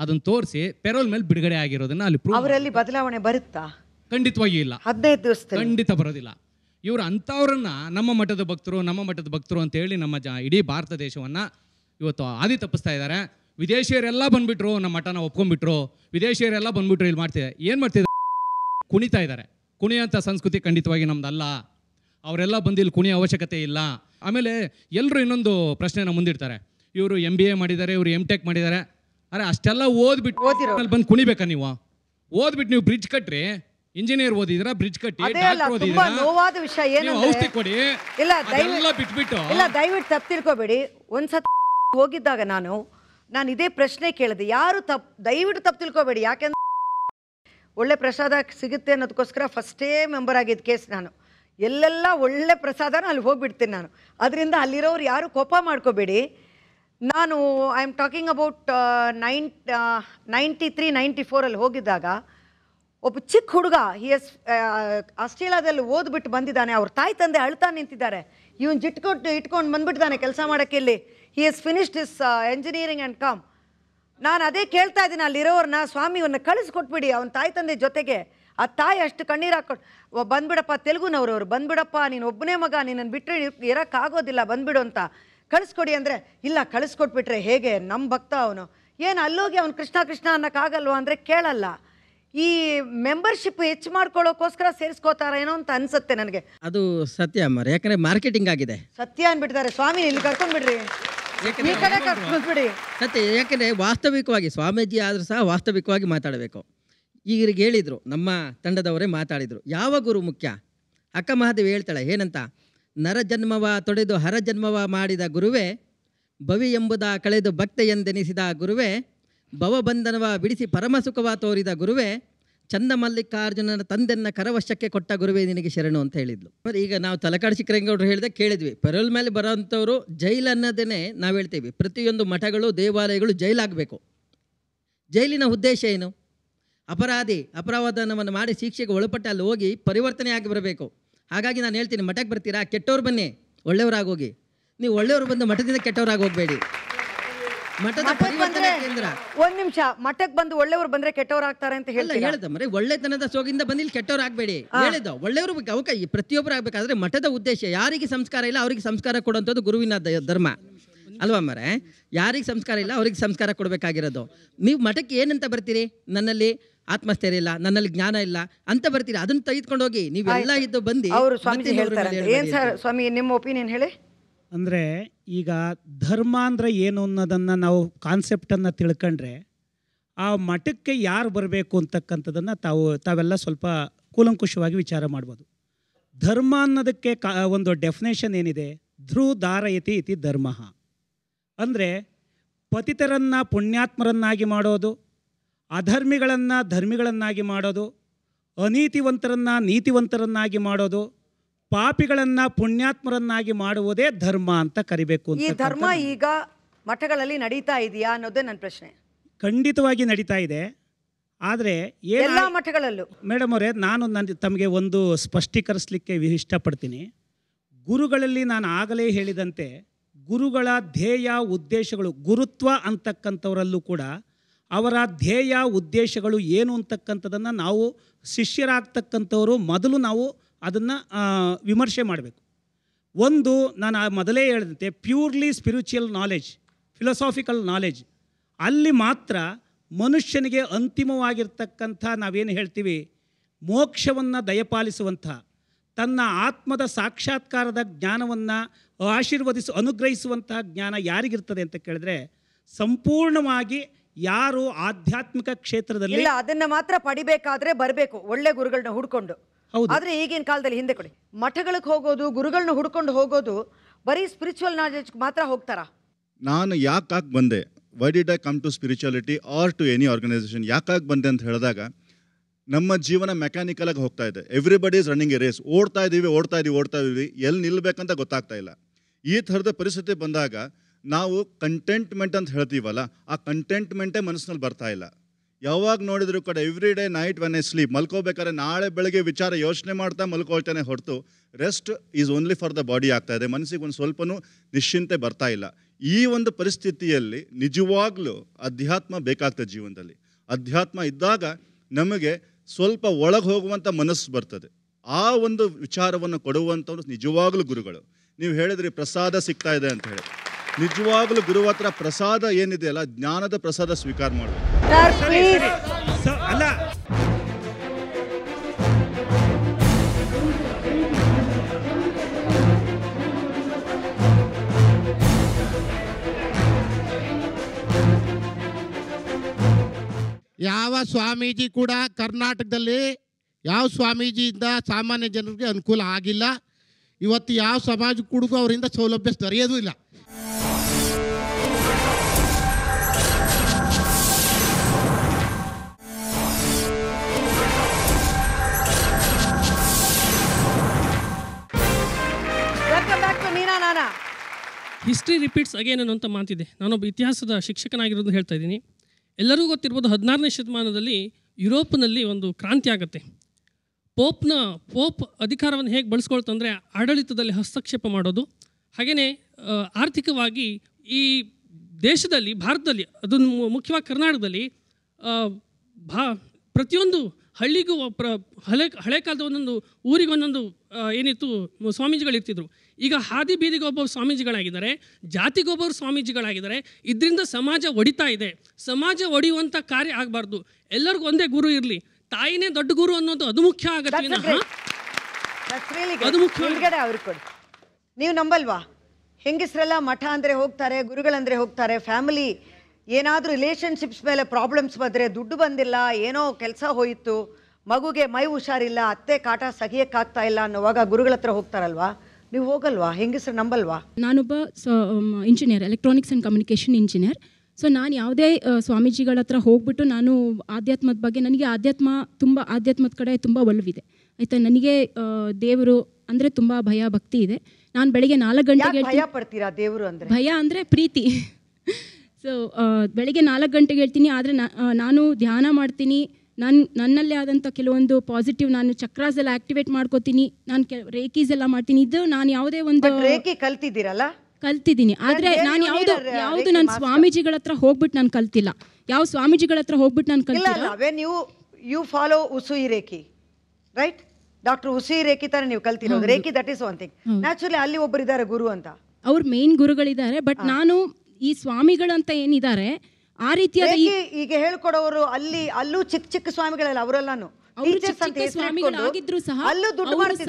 ಅದನ್ನು ತೋರಿಸಿ ಪೆರೋಲ್ ಮೇಲೆ ಬಿಡುಗಡೆ ಆಗಿರೋದನ್ನ ಅಲ್ಲಿ ಅವರಲ್ಲಿ ಬದಲಾವಣೆ ಬರುತ್ತಾ ಖಂಡಿತವಾಗಿ ಇಲ್ಲ ಹದಿನೈದು ಖಂಡಿತ ಬರೋದಿಲ್ಲ ಇವರು ಅಂಥವ್ರನ್ನ ನಮ್ಮ ಮಠದ ಭಕ್ತರು ನಮ್ಮ ಮಠದ ಭಕ್ತರು ಅಂತ ಹೇಳಿ ನಮ್ಮ ಜ ಇಡೀ ಭಾರತ ದೇಶವನ್ನು ಇವತ್ತು ಆದಿ ತಪ್ಪಿಸ್ತಾ ಇದ್ದಾರೆ ವಿದೇಶಿಯರೆಲ್ಲ ಬಂದ್ಬಿಟ್ರು ನಮ್ಮ ಮಠನ ಒಪ್ಕೊಂಡ್ಬಿಟ್ರು ವಿದೇಶಿಯರೆಲ್ಲ ಬಂದ್ಬಿಟ್ರು ಇಲ್ಲಿ ಮಾಡ್ತಿದ್ದಾರೆ ಏನು ಮಾಡ್ತಿದ್ದಾರೆ ಕುಣಿತಾ ಇದ್ದಾರೆ ಕುಣಿಯೋಂಥ ಸಂಸ್ಕೃತಿ ಖಂಡಿತವಾಗಿ ನಮ್ದಲ್ಲ ಅವರೆಲ್ಲ ಬಂದು ಇಲ್ಲಿ ಕುಣಿಯ ಅವಶ್ಯಕತೆ ಇಲ್ಲ ಆಮೇಲೆ ಎಲ್ಲರೂ ಇನ್ನೊಂದು ಪ್ರಶ್ನೆನ ಮುಂದಿಡ್ತಾರೆ ಇವರು ಎಮ್ ಬಿ ಎ ಮಾಡಿದ್ದಾರೆ ಇವರು ಎಮ್ ಟೆಕ್ ಮಾಡಿದ್ದಾರೆ ಅರೆ ಅಷ್ಟೆಲ್ಲ ಓದ್ಬಿಟ್ಟು ಅಲ್ಲಿ ಬಂದು ಕುಣಿಬೇಕಾ ನೀವು ಓದ್ಬಿಟ್ಟು ನೀವು ಬ್ರಿಡ್ಜ್ ಕಟ್ಟ್ರಿ ಇಂಜಿನಿಯರ್ ಓದಿದ್ರ ಬ್ರಿಡ್ಜ್ ಕಟ್ಟಿ ನೋವಾದ ವಿಷಯ ಏನು ಕೊಡಿ ಇಲ್ಲ ಎಲ್ಲ ಬಿಟ್ಬಿಟ್ಟು ಇಲ್ಲ ದಯವಿಟ್ಟು ತಪ್ಪು ತಿಳ್ಕೊಬೇಡಿ ಒಂದ್ಸತ್ ಹೋಗಿದ್ದಾಗ ನಾನು ನಾನು ಇದೇ ಪ್ರಶ್ನೆ ಕೇಳಿದೆ ಯಾರು ತಪ್ಪು ದಯವಿಟ್ಟು ತಪ್ಪು ತಿಳ್ಕೊಬೇಡಿ ಯಾಕೆಂದ್ರೆ ಒಳ್ಳೆ ಪ್ರಸಾದ ಸಿಗುತ್ತೆ ಅನ್ನೋದಕ್ಕೋಸ್ಕರ ಫಸ್ಟೇ ಮೆಂಬರ್ ಆಗಿದ್ದ ಕೇಸ್ ನಾನು ಎಲ್ಲೆಲ್ಲ ಒಳ್ಳೆ ಪ್ರಸಾದನ ಅಲ್ಲಿ ಹೋಗಿಬಿಡ್ತೀನಿ ನಾನು ಅದರಿಂದ ಅಲ್ಲಿರೋರು ಯಾರು ಕೋಪ ಮಾಡ್ಕೋಬೇಡಿ ನಾನು I am talking about nine ninety three ninety ಫೋರಲ್ಲಿ ಹೋಗಿದ್ದಾಗ ಒಬ್ಬ ಚಿಕ್ಕ ಹುಡುಗ ಹಿ ಎಸ್ uh, ಆಸ್ಟ್ರೇಲಿಯಾದಲ್ಲಿ ಓದ್ಬಿಟ್ಟು ಬಂದಿದ್ದಾನೆ ಅವ್ರ ತಾಯಿ ತಂದೆ ಅಳ್ತಾ ನಿಂತಿದ್ದಾರೆ ಇವನ್ ಜಿಟ್ಕೊಟ್ಟು ಇಟ್ಕೊಂಡು ಬಂದ್ಬಿಟ್ಟಿದ್ದಾನೆ ಕೆಲಸ ಮಾಡೋಕ್ಕೆ ಇಲ್ಲಿ he is finished his engineering and come ನಾನು ಅದೇ ಕೇಳ್ತಾ ಇದ್ದೀನಿ ಅಲ್ಲಿರೋರನ್ನ ಸ್ವಾಮಿ ಕಳಿಸ್ಕೊಟ್ಬಿಡಿ ಅವನ ತಾಯಿ ತಂದೆ ಜೊತೆಗೆ ಆ ತಾಯಿ ಅಷ್ಟು ಕಣ್ಣೀರು ಹಾಕೊಂಡು ಬಂದ್ಬಿಡಪ್ಪ ತೆಲುಗುನವ್ರು ಅವರು ಬಂದ್ಬಿಡಪ್ಪ ನೀನು ಒಬ್ಬನೇ ಮಗ ನಿನ್ನನ್ನು ಬಿಟ್ಟರೆ ಇರೋಕ್ಕಾಗೋದಿಲ್ಲ ಬಂದ್ಬಿಡು ಅಂತ ಕಳಿಸ್ಕೊಡಿ ಅಂದರೆ ಇಲ್ಲ ಕಳಿಸ್ಕೊಟ್ಬಿಟ್ರೆ ಹೇಗೆ ನಮ್ಮ ಭಕ್ತ ಅವನು ಏನು ಅಲ್ಲೋಗಿ ಅವನು ಕೃಷ್ಣ ಕೃಷ್ಣ ಅನ್ನೋಕ್ಕಾಗಲ್ವ ಅಂದರೆ ಕೇಳಲ್ಲ ಈ ಮೆಂಬರ್ಶಿಪ್ ಹೆಚ್ಚು ಮಾಡ್ಕೊಳ್ಳೋಕೋಸ್ಕರ ಸೇರಿಸ್ಕೋತಾರ ಏನೋ ಅಂತ ಅನ್ಸುತ್ತೆ ನನಗೆ ಅದು ಸತ್ಯ ಅಮ್ಮರ್ ಯಾಕಂದ್ರೆ ಮಾರ್ಕೆಟಿಂಗ್ ಆಗಿದೆ ಸತ್ಯ ಅನ್ಬಿಡ್ತಾರೆ ಸ್ವಾಮಿ ಇಲ್ಲಿ ಕರ್ಕೊಂಡ್ಬಿಡ್ರಿ ಈ ಸತ್ಯ ಯಾಕಂದ್ರೆ ವಾಸ್ತವಿಕವಾಗಿ ಸ್ವಾಮೀಜಿ ಆದ್ರೂ ಸಹ ವಾಸ್ತವಿಕವಾಗಿ ಮಾತಾಡಬೇಕು ಈಗರಿಗೆ ಹೇಳಿದರು ನಮ್ಮ ತಂಡದವರೇ ಮಾತಾಡಿದರು ಯಾವ ಗುರು ಮುಖ್ಯ ಅಕ್ಕ ಮಹಾದೇವಿ ಹೇಳ್ತಾಳೆ ಏನಂತ ನರಜನ್ಮವ ತೊಡೆದು ಹರಜನ್ಮವ ಮಾಡಿದ ಗುರುವೇ ಭವಿ ಎಂಬುದ ಕಳೆದು ಭಕ್ತೆಯೆಂದೆನಿಸಿದ ಗುರುವೇ ಭವಬಂಧನವ ಬಿಡಿಸಿ ಪರಮಸುಖವ ತೋರಿದ ಗುರುವೇ ಚಂದ ಮಲ್ಲಿಕಾರ್ಜುನನ ತಂದೆನ್ನ ಕರವಶಕ್ಕೆ ಕೊಟ್ಟ ಗುರುವೇ ನಿನಗೆ ಶರಣು ಅಂತ ಹೇಳಿದ್ಲು ಬಟ್ ಈಗ ನಾವು ತಲಕಾಡು ಶಿಖರಂಗೌಡರು ಹೇಳಿದೆ ಕೇಳಿದ್ವಿ ಪೆರೋಲ್ ಮೇಲೆ ಬರೋಂಥವ್ರು ಜೈಲು ಅನ್ನೋದೇ ನಾವು ಹೇಳ್ತೀವಿ ಪ್ರತಿಯೊಂದು ಮಠಗಳು ದೇವಾಲಯಗಳು ಜೈಲಾಗಬೇಕು ಜೈಲಿನ ಉದ್ದೇಶ ಏನು ಅಪರಾಧಿ ಅಪರಾಧವನ್ನು ಮಾಡಿ ಶಿಕ್ಷೆಗೆ ಒಳಪಟ್ಟು ಅಲ್ಲಿ ಹೋಗಿ ಪರಿವರ್ತನೆ ಆಗಿ ಬರಬೇಕು ಹಾಗಾಗಿ ನಾನು ಹೇಳ್ತೀನಿ ಮಠಕ್ಕೆ ಬರ್ತೀರಾ ಕೆಟ್ಟವ್ರು ಬನ್ನಿ ಒಳ್ಳೆಯವರಾಗಿ ಹೋಗಿ ನೀವು ಒಳ್ಳೆಯವರು ಬಂದು ಮಠದಿಂದ ಕೆಟ್ಟವರಾಗಿ ಹೋಗಬೇಡಿ ಮಠದ ಪರಿವರ್ತನೆ ಒಂದ್ ನಿಮಿಷ ಮಠಕ್ಕೆ ಬಂದು ಒಳ್ಳೆಯವರು ಬಂದ್ರೆ ಆಗ್ತಾರೆ ಅಂತ ಹೇಳಿ ಹೇಳ್ದ ಮರೆ ಒಳ್ಳೆತನದ ಸೋಗಿಂದ ಬಂದು ಇಲ್ಲಿ ಆಗ್ಬೇಡಿ ಹೇಳಿದ್ದ ಒಳ್ಳೆಯವರು ಈ ಪ್ರತಿಯೊಬ್ಬರು ಆಗ್ಬೇಕಾದ್ರೆ ಮಠದ ಉದ್ದೇಶ ಯಾರಿಗೆ ಸಂಸ್ಕಾರ ಇಲ್ಲ ಅವರಿಗೆ ಸಂಸ್ಕಾರ ಕೊಡುವಂಥದ್ದು ಗುರುವಿನ ಧರ್ಮ ಅಲ್ವಾ ಮರೆ ಯಾರಿಗೆ ಸಂಸ್ಕಾರ ಇಲ್ಲ ಅವ್ರಿಗೆ ಸಂಸ್ಕಾರ ಕೊಡಬೇಕಾಗಿರೋದು ನೀವು ಮಠಕ್ಕೆ ಏನಂತ ಬರ್ತೀರಿ ನನ್ನಲ್ಲಿ ಆತ್ಮಸ್ಥೈರ್ಯ ಇಲ್ಲ ನನ್ನಲ್ಲಿ ಜ್ಞಾನ ಇಲ್ಲ ಅಂತ ಬರ್ತೀರಾ ಅದನ್ನ ತೆಗೆದುಕೊಂಡು ಹೋಗಿ ನೀವೆಲ್ಲ ಇದ್ದು ಬಂದು ಅವರು ಸ್ವಾಮಿ ನಿಮ್ಮ ಒಪಿನಿಯನ್ ಹೇಳಿ ಅಂದ್ರೆ ಈಗ ಧರ್ಮ ಅಂದರೆ ಏನು ಅನ್ನೋದನ್ನ ನಾವು ಅನ್ನ ತಿಳ್ಕೊಂಡ್ರೆ ಆ ಮಠಕ್ಕೆ ಯಾರು ಬರಬೇಕು ಅಂತಕ್ಕಂಥದ್ದನ್ನ ತಾವು ತಾವೆಲ್ಲ ಸ್ವಲ್ಪ ಕೂಲಂಕುಷವಾಗಿ ವಿಚಾರ ಮಾಡ್ಬೋದು ಧರ್ಮ ಅನ್ನೋದಕ್ಕೆ ಒಂದು ಡೆಫಿನೇಷನ್ ಏನಿದೆ ಧ್ರುವ ದಾರಯತಿ ಇತಿ ಧರ್ಮ ಅಂದರೆ ಪತಿತರನ್ನ ಪುಣ್ಯಾತ್ಮರನ್ನಾಗಿ ಮಾಡೋದು ಅಧರ್ಮಿಗಳನ್ನು ಧರ್ಮಿಗಳನ್ನಾಗಿ ಮಾಡೋದು ಅನೀತಿವಂತರನ್ನು ನೀತಿವಂತರನ್ನಾಗಿ ಮಾಡೋದು ಪಾಪಿಗಳನ್ನ ಪುಣ್ಯಾತ್ಮರನ್ನಾಗಿ ಮಾಡುವುದೇ ಧರ್ಮ ಅಂತ ಕರಿಬೇಕು ಈ ಧರ್ಮ ಈಗ ಮಠಗಳಲ್ಲಿ ನಡೀತಾ ಇದೆಯಾ ಅನ್ನೋದೇ ನನ್ನ ಪ್ರಶ್ನೆ ಖಂಡಿತವಾಗಿ ನಡೀತಾ ಇದೆ ಆದರೆ ಎಲ್ಲ ಮಠಗಳಲ್ಲೂ ಮೇಡಮ್ ಅವರೇ ನಾನು ನನ್ನ ತಮಗೆ ಒಂದು ಸ್ಪಷ್ಟೀಕರಿಸಲಿಕ್ಕೆ ಇಷ್ಟಪಡ್ತೀನಿ ಗುರುಗಳಲ್ಲಿ ನಾನು ಆಗಲೇ ಹೇಳಿದಂತೆ ಗುರುಗಳ ಧ್ಯೇಯ ಉದ್ದೇಶಗಳು ಗುರುತ್ವ ಅಂತಕ್ಕಂಥವರಲ್ಲೂ ಕೂಡ ಅವರ ಧ್ಯೇಯ ಉದ್ದೇಶಗಳು ಏನು ಅಂತಕ್ಕಂಥದ್ದನ್ನು ನಾವು ಶಿಷ್ಯರಾಗ್ತಕ್ಕಂಥವರು ಮೊದಲು ನಾವು ಅದನ್ನು ವಿಮರ್ಶೆ ಮಾಡಬೇಕು ಒಂದು ನಾನು ಮೊದಲೇ ಹೇಳಿದಂತೆ purely spiritual knowledge philosophical knowledge ಅಲ್ಲಿ ಮಾತ್ರ ಮನುಷ್ಯನಿಗೆ ಅಂತಿಮವಾಗಿರ್ತಕ್ಕಂಥ ನಾವೇನು ಹೇಳ್ತೀವಿ ಮೋಕ್ಷವನ್ನು ದಯಪಾಲಿಸುವಂಥ ತನ್ನ ಆತ್ಮದ ಸಾಕ್ಷಾತ್ಕಾರದ ಜ್ಞಾನವನ್ನು ಆಶೀರ್ವದಿಸು ಅನುಗ್ರಹಿಸುವಂತಹ ಜ್ಞಾನ ಯಾರಿಗಿರ್ತದೆ ಅಂತ ಕೇಳಿದ್ರೆ ಸಂಪೂರ್ಣವಾಗಿ ಯಾರು ಆಧ್ಯಾತ್ಮಿಕ ಕ್ಷೇತ್ರದಲ್ಲಿ ಇಲ್ಲ ಅದನ್ನ ಮಾತ್ರ ಪಡಿಬೇಕಾದ್ರೆ ಬರಬೇಕು ಒಳ್ಳೆ ಗುರುಗಳನ್ನ ಹುಡ್ಕೊಂಡು ಆದ್ರೆ ಈಗಿನ ಕಾಲದಲ್ಲಿ ಹಿಂದೆ ಕೊಡಿ ಮಠಗಳಿಗೆ ಹೋಗೋದು ಗುರುಗಳನ್ನ ಹುಡ್ಕೊಂಡು ಹೋಗೋದು ಬರೀ ಸ್ಪಿರಿಚುವಲ್ ನಾಲೆಜ್ ಮಾತ್ರ ಹೋಗ್ತಾರ ನಾನು ಯಾಕಾಗಿ ಬಂದೆ why did I come to spirituality or to any organisation ಯಾಕಾಗಿ ಬಂದೆ ಅಂತ ಹೇಳಿದಾಗ ನಮ್ಮ ಜೀವನ ಮೆಕ್ಯಾನಿಕಲ್ ಆಗಿ ಹೋಗ್ತಾ ಇದೆ everybody is running a race ಓಡ್ತಾ ಇದ್ದೀವಿ ಓಡ್ತಾ ಇದೀವಿ ಓಡ್ತಾ ಇದೀವಿ ಎಲ್ಲಿ ನಿಲ್ಬೇಕಂತ ಗೊತ್ತಾಗ್ತಾ ಇಲ್ಲ ಈ ಥರದ ಪರಿಸ್ಥಿತಿ ಬಂದಾಗ ನಾವು ಕಂಟೆಂಟ್ಮೆಂಟ್ ಅಂತ ಹೇಳ್ತೀವಲ್ಲ ಆ ಕಂಟೆಂಟ್ಮೆಂಟೇ ಮನಸ್ಸಿನಲ್ಲಿ ಬರ್ತಾ ಇಲ್ಲ ಯಾವಾಗ ನೋಡಿದರೂ ಕೂಡ every day night when I sleep ಮಲ್ಕೋಬೇಕಾದ್ರೆ ನಾಳೆ ಬೆಳಗ್ಗೆ ವಿಚಾರ ಯೋಚನೆ ಮಾಡ್ತಾ ಮಲ್ಕೊಳ್ತಾನೆ ಹೊರತು rest is only for the body ಆಗ್ತಾ ಇದೆ ಮನಸ್ಸಿಗೆ ಒಂದು ಸ್ವಲ್ಪನೂ ನಿಶ್ಚಿಂತೆ ಬರ್ತಾ ಇಲ್ಲ ಈ ಒಂದು ಪರಿಸ್ಥಿತಿಯಲ್ಲಿ ನಿಜವಾಗ್ಲೂ ಅಧ್ಯಾತ್ಮ ಬೇಕಾಗ್ತದೆ ಜೀವನದಲ್ಲಿ ಅಧ್ಯಾತ್ಮ ಇದ್ದಾಗ ನಮಗೆ ಸ್ವಲ್ಪ ಒಳಗೆ ಹೋಗುವಂಥ ಮನಸ್ಸು ಬರ್ತದೆ ಆ ಒಂದು ವಿಚಾರವನ್ನು ಕೊಡುವಂಥವ್ರು ನಿಜವಾಗ್ಲೂ ಗುರುಗಳು ನೀವು ಹೇಳಿದ್ರಿ ಪ್ರಸಾದ ಸಿಗ್ತಾ ಇದೆ ಅಂತ ಹೇಳಿ ನಿಜವಾಗ್ಲೂ ಗುರು ಹತ್ರ ಪ್ರಸಾದ ಏನಿದೆ ಅಲ್ಲ ಜ್ಞಾನದ ಪ್ರಸಾದ ಸ್ವೀಕಾರ ಮಾಡಬೇಕು ಅಲ್ಲ ಯಾವ ಸ್ವಾಮೀಜಿ ಕೂಡ ಕರ್ನಾಟಕದಲ್ಲಿ ಯಾವ ಸ್ವಾಮೀಜಿಯಿಂದ ಸಾಮಾನ್ಯ ಜನರಿಗೆ ಅನುಕೂಲ ಆಗಿಲ್ಲ ಇವತ್ತು ಯಾವ ಸಮಾಜಕ್ಕೂ ಅವರಿಂದ ಸೌಲಭ್ಯ ದೊರೆಯೋದು ಇಲ್ಲ ಹಿಸ್ಟ್ರಿ ರಿಪೀಟ್ಸ್ ಅಗೇನ್ ಅನ್ನುವಂಥ ಮಾತಿದೆ ನಾನೊಬ್ಬ ಇತಿಹಾಸದ ಶಿಕ್ಷಕನಾಗಿರೋದು ಹೇಳ್ತಾ ಇದ್ದೀನಿ ಎಲ್ಲರಿಗೂ ಗೊತ್ತಿರ್ಬೋದು ಹದಿನಾರನೇ ಶತಮಾನದಲ್ಲಿ ಯುರೋಪ್ನಲ್ಲಿ ಒಂದು ಕ್ರಾಂತಿ ಆಗುತ್ತೆ ಪೋಪ್ನ ಪೋಪ್ ಅಧಿಕಾರವನ್ನು ಹೇಗೆ ಬಳಸ್ಕೊಳ್ತಂದರೆ ಆಡಳಿತದಲ್ಲಿ ಹಸ್ತಕ್ಷೇಪ ಮಾಡೋದು ಹಾಗೆಯೇ ಆರ್ಥಿಕವಾಗಿ ಈ ದೇಶದಲ್ಲಿ ಭಾರತದಲ್ಲಿ ಅದನ್ನು ಮುಖ್ಯವಾಗಿ ಕರ್ನಾಟಕದಲ್ಲಿ ಭಾ ಪ್ರತಿಯೊಂದು ಹಳ್ಳಿಗೂ ಪ್ರ ಹಳೆ ಹಳೆ ಕಾಲದ ಒಂದೊಂದು ಊರಿಗೆ ಒಂದೊಂದು ಏನಿತ್ತು ಸ್ವಾಮೀಜಿಗಳಿರ್ತಿದ್ರು ಈಗ ಹಾದಿ ಒಬ್ಬ ಸ್ವಾಮೀಜಿಗಳಾಗಿದ್ದಾರೆ ಜಾತಿಗೊಬ್ಬರು ಸ್ವಾಮೀಜಿಗಳಾಗಿದ್ದಾರೆ ಇದರಿಂದ ಸಮಾಜ ಒಡಿತಾ ಇದೆ ಸಮಾಜ ಒಡೆಯುವಂಥ ಕಾರ್ಯ ಆಗಬಾರ್ದು ಎಲ್ಲರಿಗೂ ಒಂದೇ ಗುರು ಇರಲಿ ತಾಯಿನೇ ದೊಡ್ಡ ಗುರು ಅನ್ನೋದು ಅದು ಮುಖ್ಯ ಆಗತ್ತೆ ನೀವು ನಂಬಲ್ವಾ ಹೆಂಗಸರೆಲ್ಲ ಮಠ ಅಂದರೆ ಹೋಗ್ತಾರೆ ಗುರುಗಳಂದರೆ ಹೋಗ್ತಾರೆ ಫ್ಯಾಮಿಲಿ ಏನಾದರೂ ರಿಲೇಷನ್ಶಿಪ್ಸ್ ಮೇಲೆ ಪ್ರಾಬ್ಲಮ್ಸ್ ಬಂದರೆ ದುಡ್ಡು ಬಂದಿಲ್ಲ ಏನೋ ಕೆಲಸ ಹೋಯಿತು ಮಗುಗೆ ಮೈ ಹುಷಾರಿಲ್ಲ ಅತ್ತೆ ಕಾಟ ಸಹಿಯಕ್ಕಾಗ್ತಾ ಇಲ್ಲ ಅನ್ನೋವಾಗ ಗುರುಗಳ ಹತ್ರ ಹೋಗ್ತಾರಲ್ವಾ ನೀವು ಹೋಗಲ್ವಾ ಹೆಂಗಸ್ರ ನಂಬಲ್ವಾ ನಾನೊಬ್ಬ engineer electronics and communication engineer so ನಾನು ಯಾವುದೇ ಸ್ವಾಮೀಜಿಗಳ ಹತ್ರ ಹೋಗ್ಬಿಟ್ಟು ನಾನು ಆಧ್ಯಾತ್ಮದ ಬಗ್ಗೆ ನನಗೆ ಆಧ್ಯಾತ್ಮ ತುಂಬ ಆಧ್ಯಾತ್ಮದ ಕಡೆ ತುಂಬ ಒಲವಿದೆ ಆಯ್ತಾ ನನಗೆ ದೇವರು ಅಂದರೆ ತುಂಬ ಭಯ ಭಕ್ತಿ ಇದೆ ನಾನು ಬೆಳಿಗ್ಗೆ ನಾಲ್ಕು ಗಂಟೆಗೆ ಭಯ ಪಡ್ತೀರಾ ದೇವರು ಅಂದರೆ ಭಯ ಅಂದರೆ ಪ್ರೀತಿ ಸೊ ಬೆಳಗ್ಗೆ ನಾಲ್ಕು ಗಂಟೆಗೆ ಹೇಳ್ತೀನಿ ಆದರೆ ನಾನು ಧ್ಯಾನ ಮಾಡ್ತೀನಿ ನನ್ನ ನನ್ನಲ್ಲೇ ಆದಂಥ ಕೆಲವೊಂದು ಪಾಸಿಟಿವ್ ನಾನು ಚಕ್ರಾಸ್ ಎಲ್ಲ ಆಕ್ಟಿವೇಟ್ ಮಾಡ್ಕೋತೀನಿ ನಾನು ರೇಕೀಸ್ ಎಲ್ಲ ಮಾಡ್ತೀನಿ ಇದು ನಾನು ಯಾವುದೇ ಒಂದು ರೇಖೆ ಕಲ್ತಿದ್ದೀರಲ್ಲ ಕಲ್ತಿದ್ದೀನಿ ಆದರೆ ನಾನು ಯಾವುದು ಯಾವುದು ನನ್ನ ಸ್ವಾಮೀಜಿಗಳ ಹತ್ರ ಹೋಗ್ಬಿಟ್ಟು ನಾನು ಕಲ್ತಿಲ್ಲ ಯಾವ ಸ್ವಾಮೀಜಿಗಳ ಹತ್ರ ಹೋಗ್ಬಿಟ್ಟು ನಾನು ಕಲ್ತಿಲ್ಲ when you you follow Usui reiki right doctor Usui reiki ತರ ನೀವು ಕಲ್ತಿರೋದು reiki that is one thing naturally ಅಲ್ಲಿ ಒಬ್ಬರು ಇದ್ದಾರೆ ಗುರು ಅಂತ ಅವ್ರ ಮೇನ್ ಗುರುಗಳಿದ್ದಾರೆ ಬಟ್ ನಾನು ಈ ಸ್ವಾಮಿಗಳಂತ ಏನಿದ್ದಾರೆ ಆ ರೀತಿಯಾದ ಈಗ ಹೇಳ್ಕೊಡೋರು ಅಲ್ಲಿ ಅಲ್ಲೂ ಚಿಕ್ಕ ಚಿಕ್ಕ ಸ್ವಾಮಿಗಳಲ್ಲ ಅವರೆಲ್ಲಾನು ಸ್ವಾಮಿಗಳಾಗಿದ್ರು ಸಹ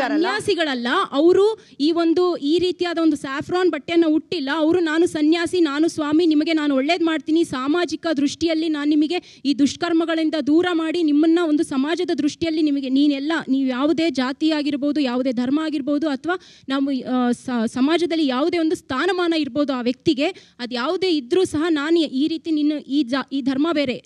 ಸನ್ಯಾಸಿಗಳಲ್ಲ ಅವರು ಈ ಒಂದು ಈ ರೀತಿಯಾದ ಒಂದು ಸ್ಯಾಫ್ರಾನ್ ಬಟ್ಟೆಯನ್ನು ಹುಟ್ಟಿಲ್ಲ ಅವರು ನಾನು ಸನ್ಯಾಸಿ ನಾನು ಸ್ವಾಮಿ ನಿಮಗೆ ನಾನು ಒಳ್ಳೇದ್ ಮಾಡ್ತೀನಿ ಸಾಮಾಜಿಕ ದೃಷ್ಟಿಯಲ್ಲಿ ನಾನು ನಿಮಗೆ ಈ ದುಷ್ಕರ್ಮಗಳಿಂದ ದೂರ ಮಾಡಿ ನಿಮ್ಮನ್ನ ಒಂದು ಸಮಾಜದ ದೃಷ್ಟಿಯಲ್ಲಿ ನಿಮಗೆ ನೀನೆಲ್ಲ ನೀವು ಯಾವುದೇ ಜಾತಿ ಆಗಿರ್ಬೋದು ಯಾವುದೇ ಧರ್ಮ ಆಗಿರ್ಬೋದು ಅಥವಾ ನಾವು ಸಮಾಜದಲ್ಲಿ ಯಾವುದೇ ಒಂದು ಸ್ಥಾನಮಾನ ಇರ್ಬೋದು ಆ ವ್ಯಕ್ತಿಗೆ ಅದು ಯಾವುದೇ ಇದ್ರೂ ಸಹ ನಾನು ಈ ರೀತಿ ನಿನ್ನ ಈ ಜಾ ಈ ಧರ್ಮ ಬೇರೆ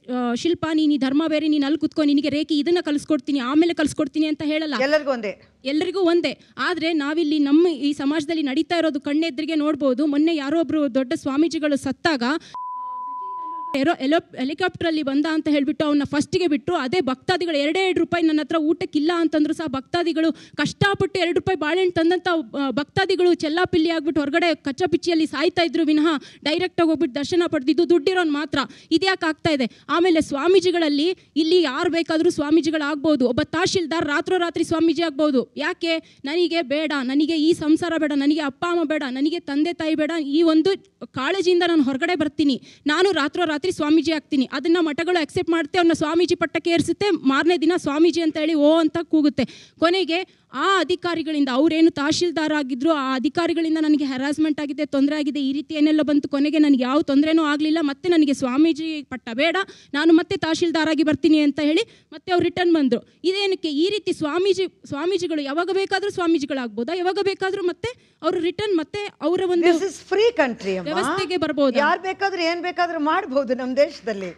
ಶಿಲ್ಪ ನೀನು ಈ ಧರ್ಮ ಬೇರೆ ನೀನು ಅಲ್ಲಿ ಕುತ್ಕೊಂಡು ನಿನಗೆ ರೇಖೆ ಇದನ್ನ ಕಲಿಸ್ಕೊ ಕೊಡ್ತೀನಿ ಆಮೇಲೆ ಕಲ್ಸ್ಕೊಡ್ತೀನಿ ಅಂತ ಹೇಳಲ್ಲ ಎಲ್ಲರಿಗೂ ಒಂದೇ ಎಲ್ಲರಿಗೂ ಒಂದೇ ಆದ್ರೆ ನಾವಿಲ್ಲಿ ನಮ್ಮ ಈ ಸಮಾಜದಲ್ಲಿ ನಡೀತಾ ಇರೋದು ಕಣ್ಣೆದ್ರಿಗೆ ನೋಡ್ಬೋದು ಮೊನ್ನೆ ಯಾರೋ ಒಬ್ರು ದೊಡ್ಡ ಸ್ವಾಮೀಜಿಗಳು ಸತ್ತಾಗ ಏರೋ ಎಲೋ ಹೆಲಿಕಾಪ್ಟ್ರಲ್ಲಿ ಬಂದ ಅಂತ ಹೇಳಿಬಿಟ್ಟು ಅವನ್ನ ಫಸ್ಟಿಗೆ ಬಿಟ್ಟು ಅದೇ ಭಕ್ತಾದಿಗಳು ಎರಡೇ ಎರಡು ರೂಪಾಯಿ ನನ್ನ ಹತ್ರ ಊಟಕ್ಕಿಲ್ಲ ಅಂತಂದ್ರು ಸಹ ಭಕ್ತಾದಿಗಳು ಕಷ್ಟಪಟ್ಟು ಎರಡು ರೂಪಾಯಿ ಬಾಳೆಹಣ್ಣು ತಂದಂಥ ಭಕ್ತಾದಿಗಳು ಚೆಲ್ಲಾಪಿಲ್ಲಿ ಆಗ್ಬಿಟ್ಟು ಹೊರಗಡೆ ಕಚ್ಚಾಪಿಚ್ಚಿಯಲ್ಲಿ ಸಾಯ್ತಾ ಇದ್ರು ವಿನಃ ಡೈರೆಕ್ಟಾಗಿ ಹೋಗ್ಬಿಟ್ಟು ದರ್ಶನ ಪಡೆದಿದ್ದು ದುಡ್ಡಿರೋನು ಮಾತ್ರ ಇದ್ಯಾಕೆ ಆಗ್ತಾ ಇದೆ ಆಮೇಲೆ ಸ್ವಾಮೀಜಿಗಳಲ್ಲಿ ಇಲ್ಲಿ ಯಾರು ಬೇಕಾದರೂ ಸ್ವಾಮೀಜಿಗಳಾಗ್ಬೋದು ಒಬ್ಬ ತಹಶೀಲ್ದಾರ್ ರಾತ್ರೋರಾತ್ರಿ ಸ್ವಾಮೀಜಿ ಆಗ್ಬೋದು ಯಾಕೆ ನನಗೆ ಬೇಡ ನನಗೆ ಈ ಸಂಸಾರ ಬೇಡ ನನಗೆ ಅಪ್ಪ ಅಮ್ಮ ಬೇಡ ನನಗೆ ತಂದೆ ತಾಯಿ ಬೇಡ ಈ ಒಂದು ಕಾಳಜಿಯಿಂದ ನಾನು ಹೊರಗಡೆ ಬರ್ತೀನಿ ನಾನು ರಾತ್ರೋರಾತ್ರಿ ರಾತ್ರಿ ಸ್ವಾಮೀಜಿ ಆಗ್ತೀನಿ ಅದನ್ನು ಮಠಗಳು ಅಕ್ಸೆಪ್ಟ್ ಮಾಡುತ್ತೆ ಅವನ್ನ ಸ್ವಾಮೀಜಿ ಪಟ್ಟಕ್ಕೆ ಏರಿಸುತ್ತೆ ಮಾರನೇ ದಿನ ಸ್ವಾಮೀಜಿ ಅಂತ ಹೇಳಿ ಓ ಅಂತ ಕೂಗುತ್ತೆ ಕೊನೆಗೆ ಆ ಅಧಿಕಾರಿಗಳಿಂದ ಅವರೇನು ತಹಶೀಲ್ದಾರ್ ಆಗಿದ್ರು ಆ ಅಧಿಕಾರಿಗಳಿಂದ ನನಗೆ ಹೆರಾಸ್ಮೆಂಟ್ ಆಗಿದೆ ತೊಂದರೆ ಆಗಿದೆ ಈ ರೀತಿ ಏನೆಲ್ಲ ಬಂತು ಕೊನೆಗೆ ನನಗೆ ಯಾವ ತೊಂದರೆನೂ ಆಗಲಿಲ್ಲ ಮತ್ತೆ ನನಗೆ ಸ್ವಾಮೀಜಿ ಪಟ್ಟ ಬೇಡ ನಾನು ಮತ್ತೆ ತಹಶೀಲ್ದಾರಾಗಿ ಬರ್ತೀನಿ ಅಂತ ಹೇಳಿ ಮತ್ತೆ ಅವ್ರು ರಿಟರ್ನ್ ಬಂದರು ಇದೇನಕ್ಕೆ ಈ ರೀತಿ ಸ್ವಾಮೀಜಿ ಸ್ವಾಮೀಜಿಗಳು ಯಾವಾಗ ಬೇಕಾದರೂ ಸ್ವಾಮೀಜಿಗಳಾಗ್ಬೋದಾ ಯಾವಾಗ ಬೇಕಾದರೂ ಮತ್ತೆ ಅವರು ರಿಟರ್ನ್ ಮತ್ತೆ ಅವರ ಒಂದು ಫ್ರೀ ಕಂಟ್ರಿ ವ್ಯವಸ್ಥೆಗೆ ಬರ್ಬೋದು ಯಾರು ಬೇಕಾದರೂ ಏನು ಬೇಕಾದರೂ ಮಾಡ್ಬೋದು ನಮ್ಮ ದೇಶದಲ್ಲಿ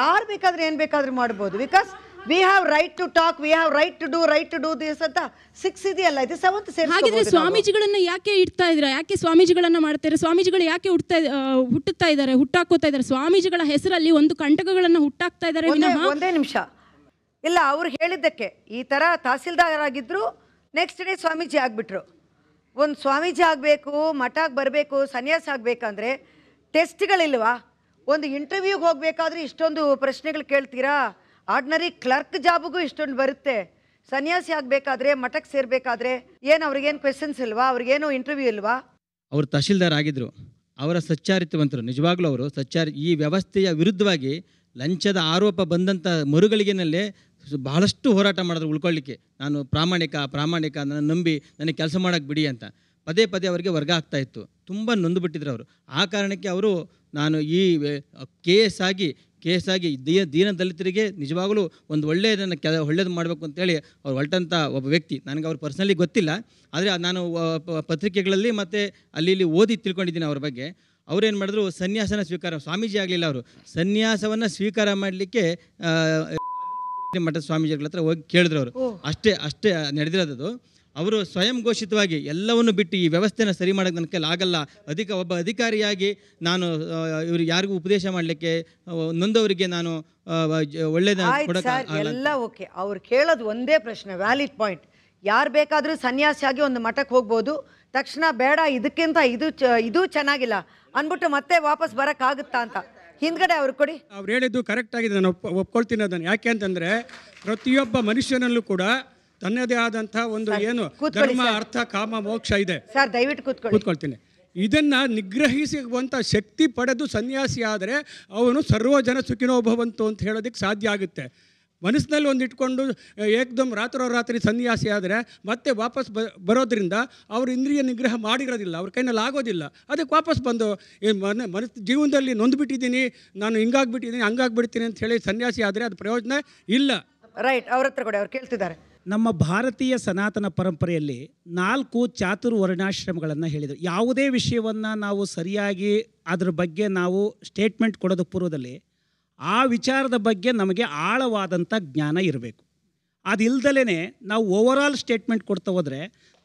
ಯಾರು ಬೇಕಾದರೂ ಏನು ಬೇಕಾದರೂ ಮಾಡ್ಬೋದು because we have right to talk we have right to do right to do this ಅಂತ ಸಿಕ್ಸ್ ಇದೆಯಲ್ಲ ಇದು ಸೆವೆಂತ್ ಹಾಗಿದ್ರೆ ಸ್ವಾಮೀಜಿಗಳನ್ನ ಯಾಕೆ ಇಡ್ತಾ ಇದ್ರ ಯಾಕೆ ಸ್ವಾಮೀಜಿಗಳನ್ನ ಮಾಡ್ತಾರೆ ಸ್ವಾಮೀಜಿಗಳು ಯಾಕೆ ಹುಟ್ಟತಾ ಹುಟ್ಟುತ್ತಾ ಇದ್ದಾರೆ ಹುಟ್ಟಾಕೋತಾ ಇದ್ದಾರೆ ಸ್ವಾಮೀಜಿಗಳ ಹೆಸರಲ್ಲಿ ಒಂದು ಕಂಟಕಗಳನ್ನ ಹುಟ್ಟಾಕ್ತಾ ಇದ್ದಾರೆ ಒಂದೇ ನಿಮಿಷ ಇಲ್ಲ ಅವ್ರು ಹೇಳಿದ್ದಕ್ಕೆ ಈ ಥರ ತಹಸೀಲ್ದಾರ್ ಆಗಿದ್ರು ನೆಕ್ಸ್ಟ್ ಡೇ ಸ್ವಾಮೀಜಿ ಆಗ್ಬಿಟ್ರು ಒಂದು ಸ್ವಾಮೀಜಿ ಆಗಬೇಕು ಮಠಕ್ಕೆ ಬರಬೇಕು ಸನ್ಯಾಸ ಆಗಬೇಕಂದ್ರೆ ಟೆಸ್ಟ್ಗಳಿಲ್ವಾ ಒಂದು ಇಂಟರ್ವ್ಯೂಗೆ ಹೋಗಬೇಕಾದ್ರೆ ಇಷ್ಟೊಂದು ಪ್ರಶ್ನೆಗಳು ಕೇಳ್ತೀರಾ ಆರ್ಡ್ನರಿ ಕ್ಲರ್ಕ್ ಜಾಬ್ಗೂ ಇಷ್ಟೊಂದು ಬರುತ್ತೆ ಸನ್ಯಾಸಿ ಆಗಬೇಕಾದ್ರೆ ಮಠಕ್ಕೆ ಸೇರಬೇಕಾದ್ರೆ ಏನು ಅವ್ರಿಗೇನು ಕ್ವೆಶನ್ಸ್ ಇಲ್ವಾ ಅವ್ರಿಗೇನು ಇಂಟರ್ವ್ಯೂ ಇಲ್ವಾ ಅವರು ತಹಶೀಲ್ದಾರ್ ಆಗಿದ್ದರು ಅವರ ಸಚ್ಚಾರಿತ್ವಂತರು ನಿಜವಾಗ್ಲೂ ಅವರು ಸಚ್ಚಾರಿ ಈ ವ್ಯವಸ್ಥೆಯ ವಿರುದ್ಧವಾಗಿ ಲಂಚದ ಆರೋಪ ಬಂದಂಥ ಮರುಗಳಿಗೆನಲ್ಲೇ ಬಹಳಷ್ಟು ಹೋರಾಟ ಮಾಡಿದ್ರು ಉಳ್ಕೊಳ್ಳಿಕ್ಕೆ ನಾನು ಪ್ರಾಮಾಣಿಕ ಪ್ರಾಮಾಣಿಕ ನನ್ನ ನಂಬಿ ನನಗೆ ಕೆಲಸ ಮಾಡೋಕ್ಕೆ ಬಿಡಿ ಅಂತ ಪದೇ ಪದೇ ಅವರಿಗೆ ವರ್ಗ ಆಗ್ತಾ ಇತ್ತು ತುಂಬ ನೊಂದುಬಿಟ್ಟಿದ್ರು ಅವರು ಆ ಕಾರಣಕ್ಕೆ ಅವರು ನಾನು ಈ ಕೇಸ್ ಆಗಿ ಕೇಸಾಗಿ ದೀ ದೀನ ದಲಿತರಿಗೆ ನಿಜವಾಗಲೂ ಒಂದು ಒಳ್ಳೆಯದನ್ನು ಕೆಲ ಒಳ್ಳೇದು ಮಾಡಬೇಕು ಅಂತೇಳಿ ಅವ್ರು ಹೊಲ್ಟಂಥ ಒಬ್ಬ ವ್ಯಕ್ತಿ ನನಗೆ ಅವ್ರು ಪರ್ಸ್ನಲಿ ಗೊತ್ತಿಲ್ಲ ಆದರೆ ನಾನು ಪತ್ರಿಕೆಗಳಲ್ಲಿ ಮತ್ತು ಅಲ್ಲಿ ಇಲ್ಲಿ ಓದಿ ತಿಳ್ಕೊಂಡಿದ್ದೀನಿ ಅವ್ರ ಬಗ್ಗೆ ಅವ್ರೇನು ಮಾಡಿದ್ರು ಸನ್ಯಾಸನ ಸ್ವೀಕಾರ ಸ್ವಾಮೀಜಿ ಆಗಲಿಲ್ಲ ಅವರು ಸನ್ಯಾಸವನ್ನು ಸ್ವೀಕಾರ ಮಾಡಲಿಕ್ಕೆ ಮಠದ ಸ್ವಾಮೀಜಿಗಳ ಹತ್ರ ಹೋಗಿ ಕೇಳಿದ್ರು ಅವರು ಅಷ್ಟೇ ಅಷ್ಟೇ ನಡೆದಿರೋದು ಅವರು ಸ್ವಯಂ ಘೋಷಿತವಾಗಿ ಎಲ್ಲವನ್ನು ಬಿಟ್ಟು ಈ ವ್ಯವಸ್ಥೆನ ಸರಿ ಮಾಡೋಕ್ಕೆ ನನ್ನ ಕೈಲಿ ಆಗಲ್ಲ ಅಧಿಕ ಒಬ್ಬ ಅಧಿಕಾರಿಯಾಗಿ ನಾನು ಇವ್ರಿಗೆ ಯಾರಿಗೂ ಉಪದೇಶ ಮಾಡಲಿಕ್ಕೆ ನೊಂದವರಿಗೆ ನಾನು ಒಳ್ಳೇದ ಎಲ್ಲ ಓಕೆ ಅವ್ರು ಕೇಳೋದು ಒಂದೇ ಪ್ರಶ್ನೆ ವ್ಯಾಲಿಡ್ ಪಾಯಿಂಟ್ ಯಾರು ಬೇಕಾದರೂ ಸನ್ಯಾಸಿಯಾಗಿ ಒಂದು ಮಠಕ್ಕೆ ಹೋಗ್ಬೋದು ತಕ್ಷಣ ಬೇಡ ಇದಕ್ಕಿಂತ ಇದು ಇದು ಚೆನ್ನಾಗಿಲ್ಲ ಅಂದ್ಬಿಟ್ಟು ಮತ್ತೆ ವಾಪಸ್ ಬರೋಕ್ಕಾಗುತ್ತಾ ಅಂತ ಹಿಂದ್ಗಡೆ ಅವ್ರು ಕೊಡಿ ಅವ್ರು ಹೇಳಿದ್ದು ಕರೆಕ್ಟ್ ಆಗಿದೆ ನಾನು ಒಪ್ಕೊಳ್ತೀನಿ ಅದನ್ನು ಯಾಕೆ ಅಂತಂದರೆ ಪ್ರತಿಯೊಬ್ಬ ಮನುಷ್ಯನಲ್ಲೂ ಕೂಡ ತನ್ನದೇ ಆದಂತಹ ಒಂದು ಏನು ಧರ್ಮ ಅರ್ಥ ಕಾಮ ಮೋಕ್ಷ ಇದೆ ದಯವಿಟ್ಟು ಕೂತ್ಕೊಳ್ತೀನಿ ಇದನ್ನು ನಿಗ್ರಹಿಸುವಂತ ಶಕ್ತಿ ಪಡೆದು ಸನ್ಯಾಸಿ ಆದರೆ ಅವನು ಸರ್ವಜನ ಸುಖಿನೋಭವಂತು ಅಂತ ಹೇಳೋದಕ್ಕೆ ಸಾಧ್ಯ ಆಗುತ್ತೆ ಮನಸ್ಸಿನಲ್ಲಿ ಒಂದು ಇಟ್ಕೊಂಡು ಏಕದಮ್ ರಾತ್ರೋರಾತ್ರಿ ಸನ್ಯಾಸಿ ಆದರೆ ಮತ್ತೆ ವಾಪಸ್ ಬ ಬರೋದ್ರಿಂದ ಅವ್ರ ಇಂದ್ರಿಯ ನಿಗ್ರಹ ಮಾಡಿರೋದಿಲ್ಲ ಅವ್ರ ಕೈನಲ್ಲಿ ಆಗೋದಿಲ್ಲ ಅದಕ್ಕೆ ವಾಪಸ್ ಬಂದು ಮನ ಮನಸ್ ಜೀವನದಲ್ಲಿ ನೊಂದ್ಬಿಟ್ಟಿದ್ದೀನಿ ನಾನು ಹಿಂಗಾಗ್ಬಿಟ್ಟಿದ್ದೀನಿ ಹಂಗಾಗ್ಬಿಡ್ತೀನಿ ಅಂತ ಹೇಳಿ ಸನ್ಯಾಸಿ ಆದರೆ ಅದು ಪ್ರಯೋಜನ ಇಲ್ಲ ರೈಟ್ ಅವ್ರ ಹತ್ರ ಕೂಡ ಅವ್ರು ಕೇಳ್ತಿದ್ದಾರೆ ನಮ್ಮ ಭಾರತೀಯ ಸನಾತನ ಪರಂಪರೆಯಲ್ಲಿ ನಾಲ್ಕು ಚಾತುರ್ವರ್ಣಾಶ್ರಮಗಳನ್ನು ಹೇಳಿದರು ಯಾವುದೇ ವಿಷಯವನ್ನು ನಾವು ಸರಿಯಾಗಿ ಅದರ ಬಗ್ಗೆ ನಾವು ಸ್ಟೇಟ್ಮೆಂಟ್ ಕೊಡೋದು ಪೂರ್ವದಲ್ಲಿ ಆ ವಿಚಾರದ ಬಗ್ಗೆ ನಮಗೆ ಆಳವಾದಂಥ ಜ್ಞಾನ ಇರಬೇಕು ಅದಿಲ್ದಲೇ ನಾವು ಓವರಾಲ್ ಸ್ಟೇಟ್ಮೆಂಟ್ ಕೊಡ್ತಾ ಹೋದರೆ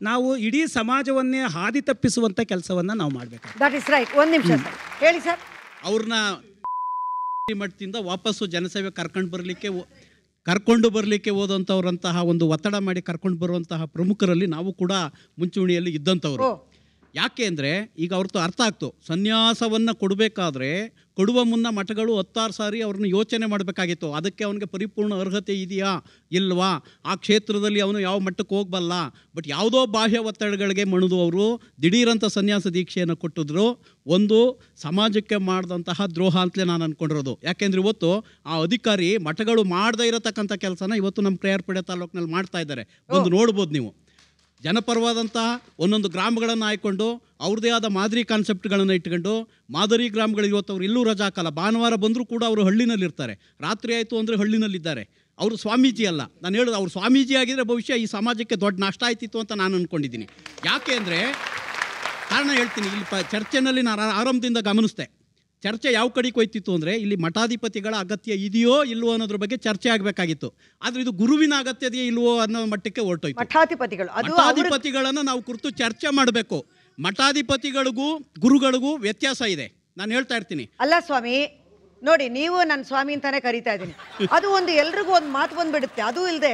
ನಾವು ಇಡೀ ಸಮಾಜವನ್ನೇ ಹಾದಿ ತಪ್ಪಿಸುವಂಥ ಕೆಲಸವನ್ನು ನಾವು ಮಾಡಬೇಕು ದಟ್ ಇಸ್ ರೈಟ್ ಒಂದು ನಿಮಿಷ ಹೇಳಿ ಸರ್ ಅವ್ರನ್ನ ಮಟ್ಟದಿಂದ ವಾಪಸ್ಸು ಜನಸೇವೆ ಕರ್ಕೊಂಡು ಬರಲಿಕ್ಕೆ ಕರ್ಕೊಂಡು ಬರಲಿಕ್ಕೆ ಹೋದಂಥವ್ರಂತಹ ಒಂದು ಒತ್ತಡ ಮಾಡಿ ಕರ್ಕೊಂಡು ಬರುವಂತಹ ಪ್ರಮುಖರಲ್ಲಿ ನಾವು ಕೂಡ ಮುಂಚೂಣಿಯಲ್ಲಿ ಇದ್ದಂಥವ್ರು ಯಾಕೆ ಅಂದರೆ ಈಗ ಅವ್ರದ್ದು ಅರ್ಥ ಆಗ್ತು ಸನ್ಯಾಸವನ್ನು ಕೊಡಬೇಕಾದ್ರೆ ಕೊಡುವ ಮುನ್ನ ಮಠಗಳು ಹತ್ತಾರು ಸಾರಿ ಅವ್ರನ್ನ ಯೋಚನೆ ಮಾಡಬೇಕಾಗಿತ್ತು ಅದಕ್ಕೆ ಅವನಿಗೆ ಪರಿಪೂರ್ಣ ಅರ್ಹತೆ ಇದೆಯಾ ಇಲ್ವಾ ಆ ಕ್ಷೇತ್ರದಲ್ಲಿ ಅವನು ಯಾವ ಮಟ್ಟಕ್ಕೆ ಹೋಗಬಲ್ಲ ಬಟ್ ಯಾವುದೋ ಬಾಹ್ಯ ಒತ್ತಡಗಳಿಗೆ ಮಣಿದು ಅವರು ದಿಢೀರಂಥ ಸನ್ಯಾಸ ದೀಕ್ಷೆಯನ್ನು ಕೊಟ್ಟಿದ್ರು ಒಂದು ಸಮಾಜಕ್ಕೆ ಮಾಡಿದಂತಹ ದ್ರೋಹ ಅಂತಲೇ ನಾನು ಅಂದ್ಕೊಂಡಿರೋದು ಯಾಕೆಂದರೆ ಇವತ್ತು ಆ ಅಧಿಕಾರಿ ಮಠಗಳು ಮಾಡದೇ ಇರತಕ್ಕಂಥ ಕೆಲಸನ ಇವತ್ತು ನಮ್ಮ ಕ್ರಯರ್ಪೇಟೆ ತಾಲೂಕಿನಲ್ಲಿ ಮಾಡ್ತಾ ಇದ್ದಾರೆ ಒಂದು ನೋಡ್ಬೋದು ನೀವು ಜನಪರವಾದಂತಹ ಒಂದೊಂದು ಗ್ರಾಮಗಳನ್ನು ಆಯ್ಕೊಂಡು ಅವ್ರದೇ ಆದ ಮಾದರಿ ಕಾನ್ಸೆಪ್ಟ್ಗಳನ್ನು ಇಟ್ಕೊಂಡು ಮಾದರಿ ಗ್ರಾಮಗಳಿಗೆ ಇವತ್ತು ಅವ್ರು ಎಲ್ಲೂ ರಜಾ ಹಾಕಲ್ಲ ಭಾನುವಾರ ಬಂದರೂ ಕೂಡ ಅವರು ಹಳ್ಳಿನಲ್ಲಿರ್ತಾರೆ ರಾತ್ರಿ ಆಯಿತು ಅಂದರೆ ಹಳ್ಳಿನಲ್ಲಿದ್ದಾರೆ ಅವರು ಸ್ವಾಮೀಜಿ ಅಲ್ಲ ನಾನು ಹೇಳೋದು ಅವ್ರು ಸ್ವಾಮೀಜಿ ಆಗಿದ್ದರೆ ಭವಿಷ್ಯ ಈ ಸಮಾಜಕ್ಕೆ ದೊಡ್ಡ ನಷ್ಟ ಆಯ್ತಿತ್ತು ಅಂತ ನಾನು ಅಂದ್ಕೊಂಡಿದ್ದೀನಿ ಯಾಕೆ ಅಂದರೆ ಕಾರಣ ಹೇಳ್ತೀನಿ ಇಲ್ಲಿ ಪ ಚರ್ಚೆನಲ್ಲಿ ನಾನು ಆರಂಭದಿಂದ ಗಮನಿಸ್ದೆ ಚರ್ಚೆ ಯಾವ ಕಡೆ ಹೋಯ್ತಿತ್ತು ಅಂದರೆ ಇಲ್ಲಿ ಮಠಾಧಿಪತಿಗಳ ಅಗತ್ಯ ಇದೆಯೋ ಇಲ್ವೋ ಅನ್ನೋದ್ರ ಬಗ್ಗೆ ಚರ್ಚೆ ಆಗಬೇಕಾಗಿತ್ತು ಆದರೆ ಇದು ಗುರುವಿನ ಅಗತ್ಯದೆಯೇ ಇಲ್ವೋ ಅನ್ನೋ ಮಟ್ಟಕ್ಕೆ ಹೊರಟೋಯ್ತು ಮಠಾಧಿಪತಿಗಳು ಮಠಾಧಿಪತಿಗಳನ್ನು ನಾವು ಕುರಿತು ಚರ್ಚೆ ಮಾಡಬೇಕು ಮಠಾಧಿಪತಿಗಳಿಗೂ ಗುರುಗಳಿಗೂ ವ್ಯತ್ಯಾಸ ಇದೆ ನಾನು ಹೇಳ್ತಾ ಇರ್ತೀನಿ ಅಲ್ಲ ಸ್ವಾಮಿ ನೋಡಿ ನೀವು ನನ್ನ ಸ್ವಾಮಿ ಅಂತಾನೆ ಕರಿತಾ ಇದ್ದೀನಿ ಅದು ಒಂದು ಎಲ್ರಿಗೂ ಒಂದು ಮಾತು ಬಂದ್ಬಿಡುತ್ತೆ ಅದು ಇಲ್ಲದೆ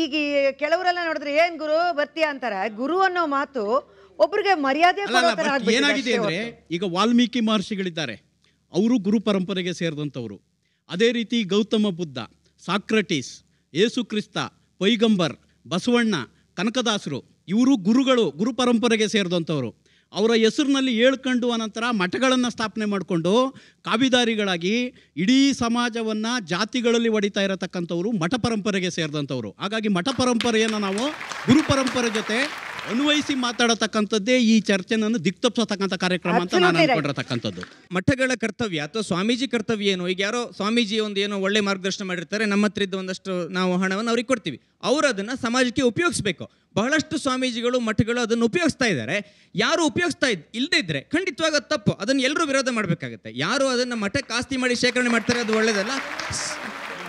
ಈಗ ಕೆಲವರೆಲ್ಲ ನೋಡಿದ್ರೆ ಏನು ಗುರು ಬರ್ತೀಯ ಅಂತಾರೆ ಗುರು ಅನ್ನೋ ಮಾತು ಒಬ್ಬರಿಗೆ ಮರ್ಯಾದೆ ಏನಾಗಿದೆ ಅಂದ್ರೆ ಈಗ ವಾಲ್ಮೀಕಿ ಮಹರ್ಷಿಗಳಿದ್ದಾರೆ ಅವರು ಗುರು ಪರಂಪರೆಗೆ ಸೇರಿದಂಥವರು ಅದೇ ರೀತಿ ಗೌತಮ ಬುದ್ಧ ಸಾಕ್ರಟೀಸ್ ಯೇಸುಕ್ರಿಸ್ತ ಕ್ರಿಸ್ತ ಪೈಗಂಬರ್ ಬಸವಣ್ಣ ಕನಕದಾಸರು ಇವರು ಗುರುಗಳು ಗುರು ಪರಂಪರೆಗೆ ಸೇರಿದಂಥವರು ಅವರ ಹೆಸರಿನಲ್ಲಿ ಹೇಳ್ಕೊಂಡು ಅನಂತರ ಮಠಗಳನ್ನು ಸ್ಥಾಪನೆ ಮಾಡಿಕೊಂಡು ಕಾವಿದಾರಿಗಳಾಗಿ ಇಡೀ ಸಮಾಜವನ್ನು ಜಾತಿಗಳಲ್ಲಿ ಒಡಿತಾ ಇರತಕ್ಕಂಥವರು ಮಠ ಪರಂಪರೆಗೆ ಸೇರಿದಂಥವರು ಹಾಗಾಗಿ ಮಠ ಪರಂಪರೆಯನ್ನು ನಾವು ಗುರು ಪರಂಪರೆ ಜೊತೆ ಅನ್ವಯಿಸಿ ಮಾತಾಡತಕ್ಕಂಥದ್ದೇ ಈ ಚರ್ಚೆನನ್ನು ದಿಕ್ತಪ್ಸತಕ್ಕಂಥ ಕಾರ್ಯಕ್ರಮ ಅಂತ ನಾನು ಅನ್ಕೊಂಡಿರತಕ್ಕಂಥದ್ದು ಮಠಗಳ ಕರ್ತವ್ಯ ಅಥವಾ ಸ್ವಾಮೀಜಿ ಕರ್ತವ್ಯ ಏನು ಈಗ ಯಾರೋ ಸ್ವಾಮೀಜಿ ಒಂದು ಏನೋ ಒಳ್ಳೆ ಮಾರ್ಗದರ್ಶನ ಮಾಡಿರ್ತಾರೆ ನಮ್ಮ ಹತ್ರ ಇದ್ದ ಒಂದಷ್ಟು ನಾವು ಹಣವನ್ನು ಅವ್ರಿಗೆ ಕೊಡ್ತೀವಿ ಅವರು ಅದನ್ನು ಸಮಾಜಕ್ಕೆ ಉಪಯೋಗಿಸಬೇಕು ಬಹಳಷ್ಟು ಸ್ವಾಮೀಜಿಗಳು ಮಠಗಳು ಅದನ್ನು ಉಪಯೋಗಿಸ್ತಾ ಇದ್ದಾರೆ ಯಾರು ಉಪಯೋಗಿಸ್ತಾ ಇದ್ ಇಲ್ಲದೇ ತಪ್ಪು ಅದನ್ನು ಎಲ್ಲರೂ ವಿರೋಧ ಮಾಡಬೇಕಾಗುತ್ತೆ ಯಾರು ಅದನ್ನು ಮಠಕ್ಕೆ ಆಸ್ತಿ ಮಾಡಿ ಶೇಖರಣೆ ಮಾಡ್ತಾರೆ ಅದು ಒಳ್ಳೆಯದಲ್ಲ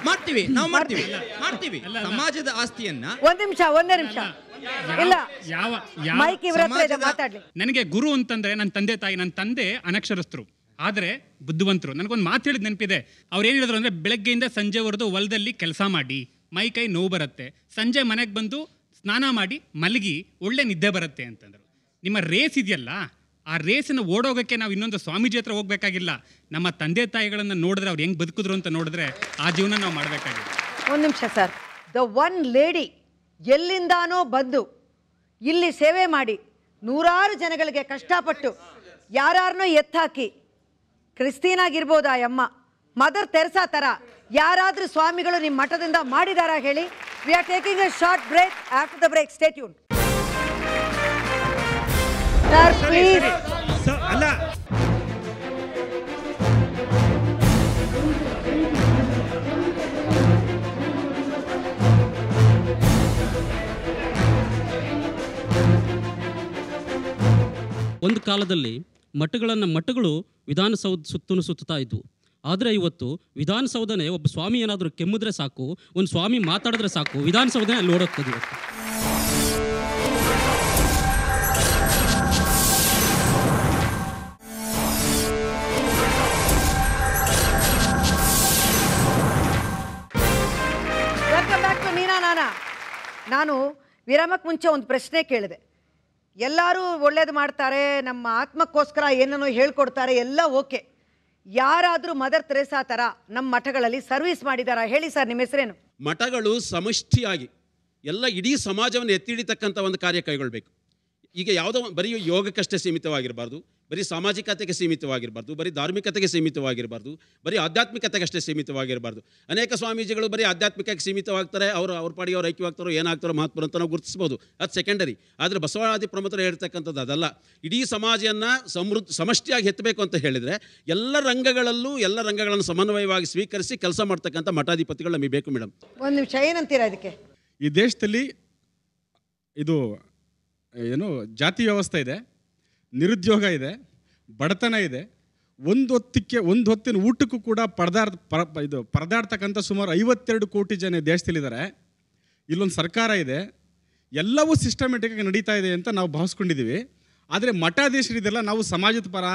ಮಾಡ್ತೀವಿ ನಾವು ಮಾಡ್ತೀವಿ ಮಾಡ್ತೀವಿ ಸಮಾಜದ ಆಸ್ತಿಯನ್ನ ಒಂದ್ ನಿಮಿಷ ಒಂದೇ ನಿಮಿಷ ಇಲ್ಲ ಯಾವ ನನಗೆ ಗುರು ಅಂತಂದ್ರೆ ನನ್ನ ತಂದೆ ತಾಯಿ ನನ್ನ ತಂದೆ ಅನಕ್ಷರಸ್ಥರು ಆದ್ರೆ ಬುದ್ಧಿವಂತರು ನನಗೊಂದು ಮಾತು ಹೇಳಿದ ನೆನಪಿದೆ ಅವ್ರು ಏನು ಹೇಳಿದ್ರು ಅಂದ್ರೆ ಬೆಳಗ್ಗೆಯಿಂದ ಹೊರದು ಹೊಲದಲ್ಲಿ ಕೆಲಸ ಮಾಡಿ ಮೈ ಕೈ ನೋವು ಬರುತ್ತೆ ಸಂಜೆ ಮನೆಗೆ ಬಂದು ಸ್ನಾನ ಮಾಡಿ ಮಲಗಿ ಒಳ್ಳೆ ನಿದ್ದೆ ಬರುತ್ತೆ ಅಂತಂದ್ರು ನಿಮ್ಮ ರೇಸ್ ಇದೆಯಲ್ಲ ಆ ರೇಸನ್ನು ಓಡೋಗೋಕ್ಕೆ ನಾವು ಇನ್ನೊಂದು ಸ್ವಾಮೀಜಿ ಹತ್ರ ಹೋಗ್ಬೇಕಾಗಿಲ್ಲ ನಮ್ಮ ತಂದೆ ತಾಯಿಗಳನ್ನು ನೋಡಿದ್ರೆ ಅವ್ರು ಹೆಂಗೆ ಬದುಕಿದ್ರು ಅಂತ ನೋಡಿದ್ರೆ ಆ ಜೀವನ ನಾವು ಮಾಡಬೇಕಾಗಿದೆ ಒಂದು ನಿಮಿಷ ಸರ್ ದ ಒನ್ ಲೇಡಿ ಎಲ್ಲಿಂದಾನೋ ಬಂದು ಇಲ್ಲಿ ಸೇವೆ ಮಾಡಿ ನೂರಾರು ಜನಗಳಿಗೆ ಕಷ್ಟಪಟ್ಟು ಯಾರನ್ನೋ ಎತ್ತಾಕಿ ಕ್ರಿಸ್ತೀನಾಗಿರ್ಬೋದು ಆ ಅಮ್ಮ ಮದರ್ ತೆರೆಸಾ ಥರ ಯಾರಾದರೂ ಸ್ವಾಮಿಗಳು ನಿಮ್ಮ ಮಠದಿಂದ ಮಾಡಿದಾರಾ ಹೇಳಿ we are taking a short break after the break stay tuned sir please ಅಲ್ಲ ಒಂದು ಕಾಲದಲ್ಲಿ ಮಠಗಳನ್ನು ಮಠಗಳು ವಿಧಾನಸೌಧ ಸುತ್ತು ಸುತ್ತಾ ಇದ್ವು ಆದರೆ ಇವತ್ತು ವಿಧಾನಸೌಧನೇ ಒಬ್ಬ ಸ್ವಾಮಿ ಏನಾದರೂ ಕೆಮ್ಮಿದ್ರೆ ಸಾಕು ಒಂದು ಸ್ವಾಮಿ ಮಾತಾಡಿದ್ರೆ ಸಾಕು ವಿಧಾನಸೌಧನೇ ಅಲ್ಲಿ ಇವತ್ತು ನಾನು ವಿರಾಮಕ್ಕೆ ಮುಂಚೆ ಒಂದು ಪ್ರಶ್ನೆ ಕೇಳಿದೆ ಎಲ್ಲರೂ ಒಳ್ಳೇದು ಮಾಡ್ತಾರೆ ನಮ್ಮ ಆತ್ಮಕ್ಕೋಸ್ಕರ ಏನನ್ನೋ ಹೇಳ್ಕೊಡ್ತಾರೆ ಎಲ್ಲ ಓಕೆ ಯಾರಾದರೂ ಮದರ್ ತೆರೆಸಾ ಥರ ನಮ್ಮ ಮಠಗಳಲ್ಲಿ ಸರ್ವಿಸ್ ಮಾಡಿದಾರ ಹೇಳಿ ಸರ್ ನಿಮ್ಮ ಹೆಸರೇನು ಮಠಗಳು ಸಮಷ್ಟಿಯಾಗಿ ಎಲ್ಲ ಇಡೀ ಸಮಾಜವನ್ನು ಎತ್ತಿಡಿತಕ್ಕಂಥ ಒಂದು ಕಾರ್ಯ ಕೈಗೊಳ್ಳಬೇಕು ಈಗ ಯಾವುದೋ ಬರೀ ಯೋಗಕ್ಕಷ್ಟೇ ಸೀಮಿತವಾಗಿರಬಾರ್ದು ಬರೀ ಸಾಮಾಜಿಕತೆಗೆ ಸೀಮಿತವಾಗಿರಬಾರ್ದು ಬರೀ ಧಾರ್ಮಿಕತೆಗೆ ಸೀಮಿತವಾಗಿರಬಾರ್ದು ಬರೀ ಆಧ್ಯಾತ್ಮಿಕತೆಗಷ್ಟೇ ಸೀಮಿತವಾಗಿರಬಾರ್ದು ಅನೇಕ ಸ್ವಾಮೀಜಿಗಳು ಬರೀ ಆಧ್ಯಾತ್ಮಿಕಕ್ಕೆ ಸೀಮಿತವಾಗ್ತಾರೆ ಅವರು ಅವ್ರ ಪಾಡಿಗೆ ಅವ್ರು ಐಕ್ಯವಾಗ್ತಾರೋ ಏನಾಗ್ತಾರೋ ಮಹತ್ವರು ಅಂತ ನಾವು ಗುರುತಿಸ್ಬೋದು ಅದು ಸೆಕೆಂಡರಿ ಆದರೆ ಬಸವಾದಿ ಪ್ರಮುಖರು ಹೇಳ್ತಕ್ಕಂಥದ್ದು ಅದಲ್ಲ ಇಡೀ ಸಮಾಜವನ್ನು ಸಮೃದ್ಧ ಸಮಷ್ಟಿಯಾಗಿ ಎತ್ತಬೇಕು ಅಂತ ಹೇಳಿದರೆ ಎಲ್ಲ ರಂಗಗಳಲ್ಲೂ ಎಲ್ಲ ರಂಗಗಳನ್ನು ಸಮನ್ವಯವಾಗಿ ಸ್ವೀಕರಿಸಿ ಕೆಲಸ ಮಾಡ್ತಕ್ಕಂಥ ಮಠಾಧಿಪತಿಗಳು ನಮಗೆ ಬೇಕು ಮೇಡಮ್ ಒಂದು ನಿಮಿಷ ಏನಂತೀರಾ ಅದಕ್ಕೆ ಈ ದೇಶದಲ್ಲಿ ಇದು ಏನು ಜಾತಿ ವ್ಯವಸ್ಥೆ ಇದೆ ನಿರುದ್ಯೋಗ ಇದೆ ಬಡತನ ಇದೆ ಒಂದು ಹೊತ್ತಿಗೆ ಒಂದು ಹೊತ್ತಿನ ಊಟಕ್ಕೂ ಕೂಡ ಪರದಾರ್ ಪರ ಇದು ಪರದಾಡ್ತಕ್ಕಂಥ ಸುಮಾರು ಐವತ್ತೆರಡು ಕೋಟಿ ಜನ ದೇಶದಲ್ಲಿದ್ದಾರೆ ಇಲ್ಲೊಂದು ಸರ್ಕಾರ ಇದೆ ಎಲ್ಲವೂ ಸಿಸ್ಟಮೆಟಿಕ್ಕಾಗಿ ನಡೀತಾ ಇದೆ ಅಂತ ನಾವು ಭಾವಿಸ್ಕೊಂಡಿದ್ದೀವಿ ಆದರೆ ಮಠಾಧೀಶರಿದೆಲ್ಲ ನಾವು ಸಮಾಜದ ಪರ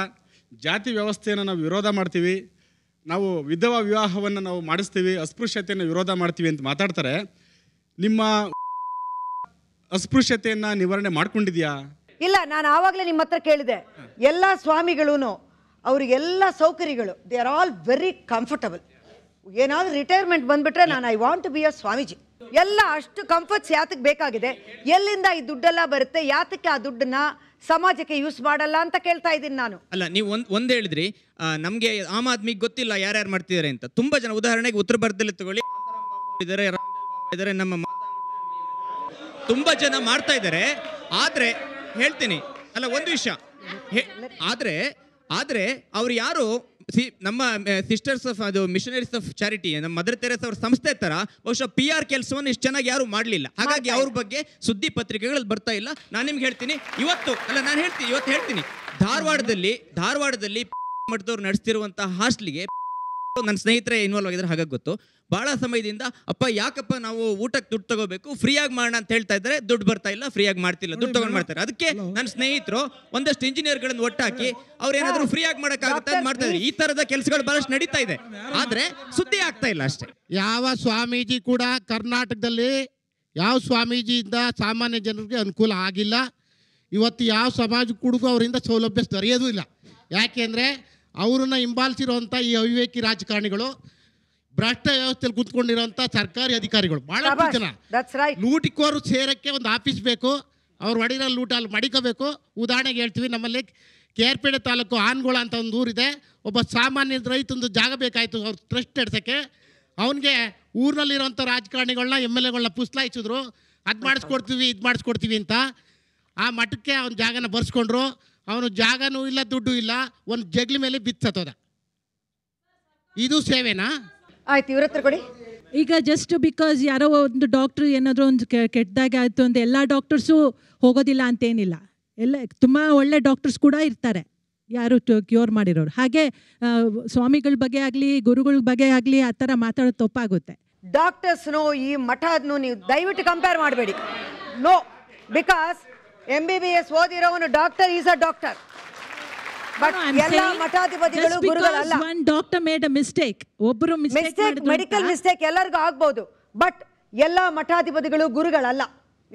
ಜಾತಿ ವ್ಯವಸ್ಥೆಯನ್ನು ನಾವು ವಿರೋಧ ಮಾಡ್ತೀವಿ ನಾವು ವಿಧವ ವಿವಾಹವನ್ನು ನಾವು ಮಾಡಿಸ್ತೀವಿ ಅಸ್ಪೃಶ್ಯತೆಯನ್ನು ವಿರೋಧ ಮಾಡ್ತೀವಿ ಅಂತ ಮಾತಾಡ್ತಾರೆ ನಿಮ್ಮ ಅಸ್ಪೃಶ್ಯತೆಯನ್ನು ನಿವಾರಣೆ ಮಾಡ್ಕೊಂಡಿದ್ಯಾ ಇಲ್ಲ ನಾನು ಆವಾಗಲೇ ನಿಮ್ಮ ಹತ್ರ ಕೇಳಿದೆ ಎಲ್ಲ ಸ್ವಾಮಿಗಳೂ ಅವ್ರಿಗೆಲ್ಲ ಸೌಕರ್ಯಗಳು they are all very comfortable ಏನಾದರೂ ರಿಟೈರ್ಮೆಂಟ್ ಬಂದುಬಿಟ್ರೆ ನಾನು I want to be a swamiji ಎಲ್ಲ ಅಷ್ಟು ಕಂಫರ್ಟ್ಸ್ ಯಾತಕ್ಕೆ ಬೇಕಾಗಿದೆ ಎಲ್ಲಿಂದ ಈ ದುಡ್ಡೆಲ್ಲ ಬರುತ್ತೆ ಯಾತಕ್ಕೆ ಆ ದುಡ್ಡನ್ನ ಸಮಾಜಕ್ಕೆ ಯೂಸ್ ಮಾಡಲ್ಲ ಅಂತ ಕೇಳ್ತಾ ಇದ್ದೀನಿ ನಾನು ಅಲ್ಲ ನೀವು ಒಂದು ಒಂದು ಹೇಳಿದ್ರಿ ನಮಗೆ ಆಮ್ ಆದ್ಮಿಗೆ ಗೊತ್ತಿಲ್ಲ ಯಾರ್ಯಾರು ಮಾಡ್ತಿದ್ದಾರೆ ಅಂತ ತುಂಬ ಜನ ಉದಾಹರಣೆಗೆ ಉತ್ತರ ಭಾರತದಲ್ಲಿ ತಗೊಳ್ಳಿ ಇದ್ದಾರೆ ಇದ್ದಾರೆ ನಮ್ಮ ತುಂಬ ಜನ ಮಾಡ್ತಾ ಇದ್ದಾರೆ ಆದರೆ ಹೇಳ್ತೀನಿ ಅಲ್ಲ ಒಂದು ವಿಷಯ ಆದ್ರೆ ಆದ್ರೆ ಅವ್ರು ಯಾರು ಸಿ ನಮ್ಮ ಸಿಸ್ಟರ್ಸ್ ಆಫ್ ಅದು ಮಿಷನರೀಸ್ ಆಫ್ ಚಾರಿಟಿ ನಮ್ಮ ಮದರ್ ತೆರೆಸ್ ಅವ್ರ ಸಂಸ್ಥೆ ತರ ಬಹುಶಃ ಪಿ ಆರ್ ಕೆಲಸವನ್ನು ಇಷ್ಟು ಚೆನ್ನಾಗಿ ಯಾರು ಮಾಡಲಿಲ್ಲ ಹಾಗಾಗಿ ಅವ್ರ ಬಗ್ಗೆ ಸುದ್ದಿ ಪತ್ರಿಕೆಗಳಲ್ಲಿ ಬರ್ತಾ ಇಲ್ಲ ನಾನು ನಿಮ್ಗೆ ಹೇಳ್ತೀನಿ ಇವತ್ತು ಅಲ್ಲ ನಾನು ಹೇಳ್ತೀನಿ ಇವತ್ತು ಹೇಳ್ತೀನಿ ಧಾರವಾಡದಲ್ಲಿ ಧಾರವಾಡದಲ್ಲಿ ಮಠದವ್ರು ನಡೆಸ್ತಿರುವಂಥ ಹಾಸ್ಟ್ಲಿಗೆ ನನ್ನ ಸ್ನೇಹಿತರೆ ಇನ್ವಾಲ್ವ್ ಆಗಿದ್ರೆ ಹಾಗಾಗಿ ಗೊತ್ತು ಭಾಳ ಸಮಯದಿಂದ ಅಪ್ಪ ಯಾಕಪ್ಪ ನಾವು ಊಟಕ್ಕೆ ದುಡ್ಡು ತಗೋಬೇಕು ಫ್ರೀಯಾಗಿ ಮಾಡೋಣ ಅಂತ ಹೇಳ್ತಾ ಇದ್ರೆ ದುಡ್ಡು ಬರ್ತಾ ಇಲ್ಲ ಫ್ರೀಯಾಗಿ ಮಾಡ್ತಿಲ್ಲ ದುಡ್ಡು ತಗೊಂಡು ಮಾಡ್ತಾರೆ ಅದಕ್ಕೆ ನನ್ನ ಸ್ನೇಹಿತರು ಒಂದಷ್ಟು ಇಂಜಿನಿಯರ್ಗಳನ್ನು ಒಟ್ಟಾಕಿ ಅವ್ರು ಫ್ರೀಯಾಗಿ ಮಾಡೋಕ್ಕಾಗುತ್ತೆ ಅಂತ ಮಾಡ್ತಾ ಇದ್ದಾರೆ ಈ ಥರದ ಕೆಲಸಗಳು ಭಾಳಷ್ಟು ನಡೀತಾ ಇದೆ ಆದರೆ ಸುದ್ದಿ ಆಗ್ತಾ ಇಲ್ಲ ಅಷ್ಟೇ ಯಾವ ಸ್ವಾಮೀಜಿ ಕೂಡ ಕರ್ನಾಟಕದಲ್ಲಿ ಯಾವ ಸ್ವಾಮೀಜಿಯಿಂದ ಸಾಮಾನ್ಯ ಜನರಿಗೆ ಅನುಕೂಲ ಆಗಿಲ್ಲ ಇವತ್ತು ಯಾವ ಸಮಾಜ ಕೂಡಗೂ ಅವರಿಂದ ಸೌಲಭ್ಯ ದೊರೆಯೋದು ಇಲ್ಲ ಯಾಕೆಂದರೆ ಅವರನ್ನ ಹಿಂಬಾಲಿಸಿರುವಂಥ ಈ ಅವಿವೇಕಿ ರಾಜಕಾರಣಿಗಳು ಭ್ರಷ್ಟ ವ್ಯವಸ್ಥೆಯಲ್ಲಿ ಕೂತ್ಕೊಂಡಿರೋಂಥ ಸರ್ಕಾರಿ ಅಧಿಕಾರಿಗಳು ಭಾಳ ಜನ ಲೂಟಿಕೋರು ಸೇರಕ್ಕೆ ಒಂದು ಆಫೀಸ್ ಬೇಕು ಅವ್ರ ಒಡಿರೋ ಲೂಟ ಅಲ್ಲಿ ಮಡಿಕೋಬೇಕು ಉದಾಹರಣೆಗೆ ಹೇಳ್ತೀವಿ ನಮ್ಮಲ್ಲಿ ಕೆ ತಾಲೂಕು ಆನ್ಗೋಳ ಅಂತ ಒಂದು ಊರಿದೆ ಒಬ್ಬ ಸಾಮಾನ್ಯ ರೈತಂದು ಜಾಗ ಬೇಕಾಯಿತು ಅವ್ರು ಟ್ರಸ್ಟ್ ನಡೆಸೋಕ್ಕೆ ಅವನಿಗೆ ಊರಿನಲ್ಲಿರುವಂಥ ರಾಜಕಾರಣಿಗಳನ್ನ ಎಮ್ ಎಲ್ ಎಗಳನ್ನ ಪುಸ್ಲಾಯಿಸಿದ್ರು ಅದು ಮಾಡಿಸ್ಕೊಡ್ತೀವಿ ಇದು ಮಾಡಿಸ್ಕೊಡ್ತೀವಿ ಅಂತ ಆ ಮಠಕ್ಕೆ ಅವ್ನ ಜಾಗನ ಬರ್ಸ್ಕೊಂಡ್ರು ಅವನು ಜಾಗನೂ ಇಲ್ಲ ದುಡ್ಡು ಇಲ್ಲ ಒಂದು ಜಗ್ಲಿ ಮೇಲೆ ಬಿತ್ತದ ಇದು ಸೇವೆನಾ ಆಯ್ತು ಇವ್ರ ಕೊಡಿ ಈಗ ಜಸ್ಟ್ ಬಿಕಾಸ್ ಯಾರೋ ಒಂದು ಡಾಕ್ಟರ್ ಏನಾದರೂ ಒಂದು ಕೆಟ್ಟದಾಗೆ ಆಯಿತು ಅಂತ ಎಲ್ಲ ಡಾಕ್ಟರ್ಸು ಹೋಗೋದಿಲ್ಲ ಅಂತೇನಿಲ್ಲ ಎಲ್ಲ ತುಂಬ ಒಳ್ಳೆ ಡಾಕ್ಟರ್ಸ್ ಕೂಡ ಇರ್ತಾರೆ ಯಾರು ಕ್ಯೂರ್ ಮಾಡಿರೋರು ಹಾಗೆ ಸ್ವಾಮಿಗಳ ಬಗ್ಗೆ ಆಗಲಿ ಗುರುಗಳ ಬಗ್ಗೆ ಆಗಲಿ ಆ ಥರ ಮಾತಾಡೋದು ತಪ್ಪಾಗುತ್ತೆ ಡಾಕ್ಟರ್ಸ್ನು ಈ ಮಠದನು ನೀವು ದಯವಿಟ್ಟು ಕಂಪೇರ್ ಮಾಡಬೇಡಿ no because M B B S ಓದಿರೋವನು doctor is a doctor but ಎಲ್ಲ ಮಠಾಧಿಪತಿಗಳು ಗುರುಗಳಲ್ಲ one doctor made a mistake ಒಬ್ಬರು ಮಿಸ್ಟೇಕ್ ಮೆಡಿಕಲ್ ಮಿಸ್ಟೇಕ್ ಎಲ್ಲರಿಗೂ ಆಗ್ಬೋದು ಬಟ್ ಎಲ್ಲ ಮಠಾಧಿಪತಿಗಳು ಗುರುಗಳಲ್ಲ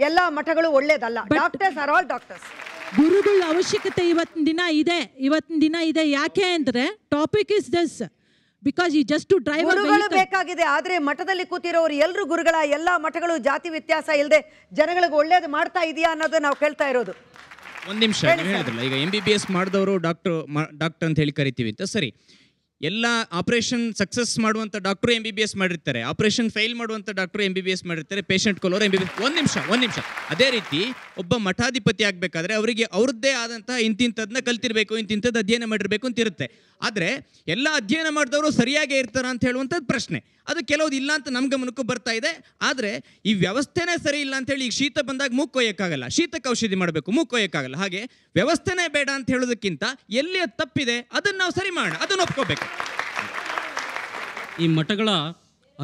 ಎಲ್ಲ ಮಠಗಳು ಒಳ್ಳೇದಲ್ಲ ಡಾಕ್ಟರ್ಸ್ ಆರ್ ಆಲ್ ಡಾಕ್ಟರ್ಸ್ ಗುರುಗಳ ಅವಶ್ಯಕತೆ ಇವತ್ತಿನ ದಿನ ಇದೆ ಇವತ್ತಿನ ದಿನ ಇದೆ ಯಾಕೆ ಅಂದ್ರೆ ಟಾಪಿಕ್ ಇಸ್ ದಿಸ್ ಬಿಕಾಸ್ ಈ ಜಸ್ಟ್ ಡ್ರೈವರ್ ಬೇಕಾಗಿದೆ ಆದ್ರೆ ಮಠದಲ್ಲಿ ಕೂತಿರೋರು ಎಲ್ಲರೂ ಗುರುಗಳ ಎಲ್ಲಾ ಮಠಗಳು ಜಾತಿ ವ್ಯತ್ಯಾಸ ಇಲ್ಲದೆ ಜನಗಳಿಗೆ ಒಳ್ಳೇದು ಮಾಡ್ತಾ ಇದೆಯಾ ಅನ್ನೋದು ನಾವು ಕೇಳ್ತಾ ಇರೋದು ಒಂದ್ ನಿಮಿಷ ಹೇಳಿದ್ರಲ್ಲ ಈಗ ಎಂ ಬಿ ಬಿ ಎಸ್ ಮಾಡಿದವರು ಡಾಕ್ಟರ್ ಡಾಕ್ಟರ್ ಅಂತ ಹೇಳಿ ಕರಿತೀವಿ ಅಂತ ಸರಿ ಎಲ್ಲ ಆಪರೇಷನ್ ಸಕ್ಸಸ್ ಮಾಡುವಂತ doctor M B B S ಮಾಡಿರ್ತಾರೆ ಆಪರೇಷನ್ ಫೈಲ್ ಮಾಡುವಂತ doctor M B B S ಮಾಡಿರ್ತಾರೆ ಪೇಷಂಟ್ ಕೊಲ್ಲೋರು ಎಂ ಬಿ ಬಿ ಎಸ್ ನಿಮಿಷ ಒಂದ್ ನಿಮಿಷ ಅದೇ ರೀತಿ ಒಬ್ಬ ಮಠಾಧಿಪತಿ ಆಗ್ಬೇಕಾದ್ರೆ ಅವರಿಗೆ ಅವ್ರದ್ದೇ ಆದಂತಹ ಇಂತಿಂತದ್ನ ಕಲ್ತಿರಬೇಕು ಇಂತಿಂತದ್ ಅಧ್ಯಯನ ಮಾಡಿರ್ಬೇಕು ಅಂತ ಇರುತ್ತೆ ಆದರೆ ಎಲ್ಲ ಅಧ್ಯಯನ ಮಾಡಿದವರು ಸರಿಯಾಗೇ ಇರ್ತಾರ ಅಂತ ಹೇಳುವಂಥದ್ದು ಪ್ರಶ್ನೆ ಅದು ಕೆಲವ್ದು ಇಲ್ಲ ಅಂತ ನಮ್ಮ ಗಮನಕ್ಕೂ ಬರ್ತಾ ಇದೆ ಆದರೆ ಈ ವ್ಯವಸ್ಥೆನೇ ಸರಿ ಇಲ್ಲ ಅಂತೇಳಿ ಈಗ ಶೀತ ಬಂದಾಗ ಕೊಯ್ಯೋಕ್ಕಾಗಲ್ಲ ಶೀತಕ್ಕೆ ಔಷಧಿ ಮಾಡಬೇಕು ಕೊಯ್ಯೋಕ್ಕಾಗಲ್ಲ ಹಾಗೆ ವ್ಯವಸ್ಥೆನೇ ಬೇಡ ಅಂತ ಹೇಳೋದಕ್ಕಿಂತ ಎಲ್ಲಿ ಅದು ತಪ್ಪಿದೆ ಅದನ್ನು ನಾವು ಸರಿ ಮಾಡೋಣ ಅದನ್ನು ಒಪ್ಕೋಬೇಕು ಈ ಮಠಗಳ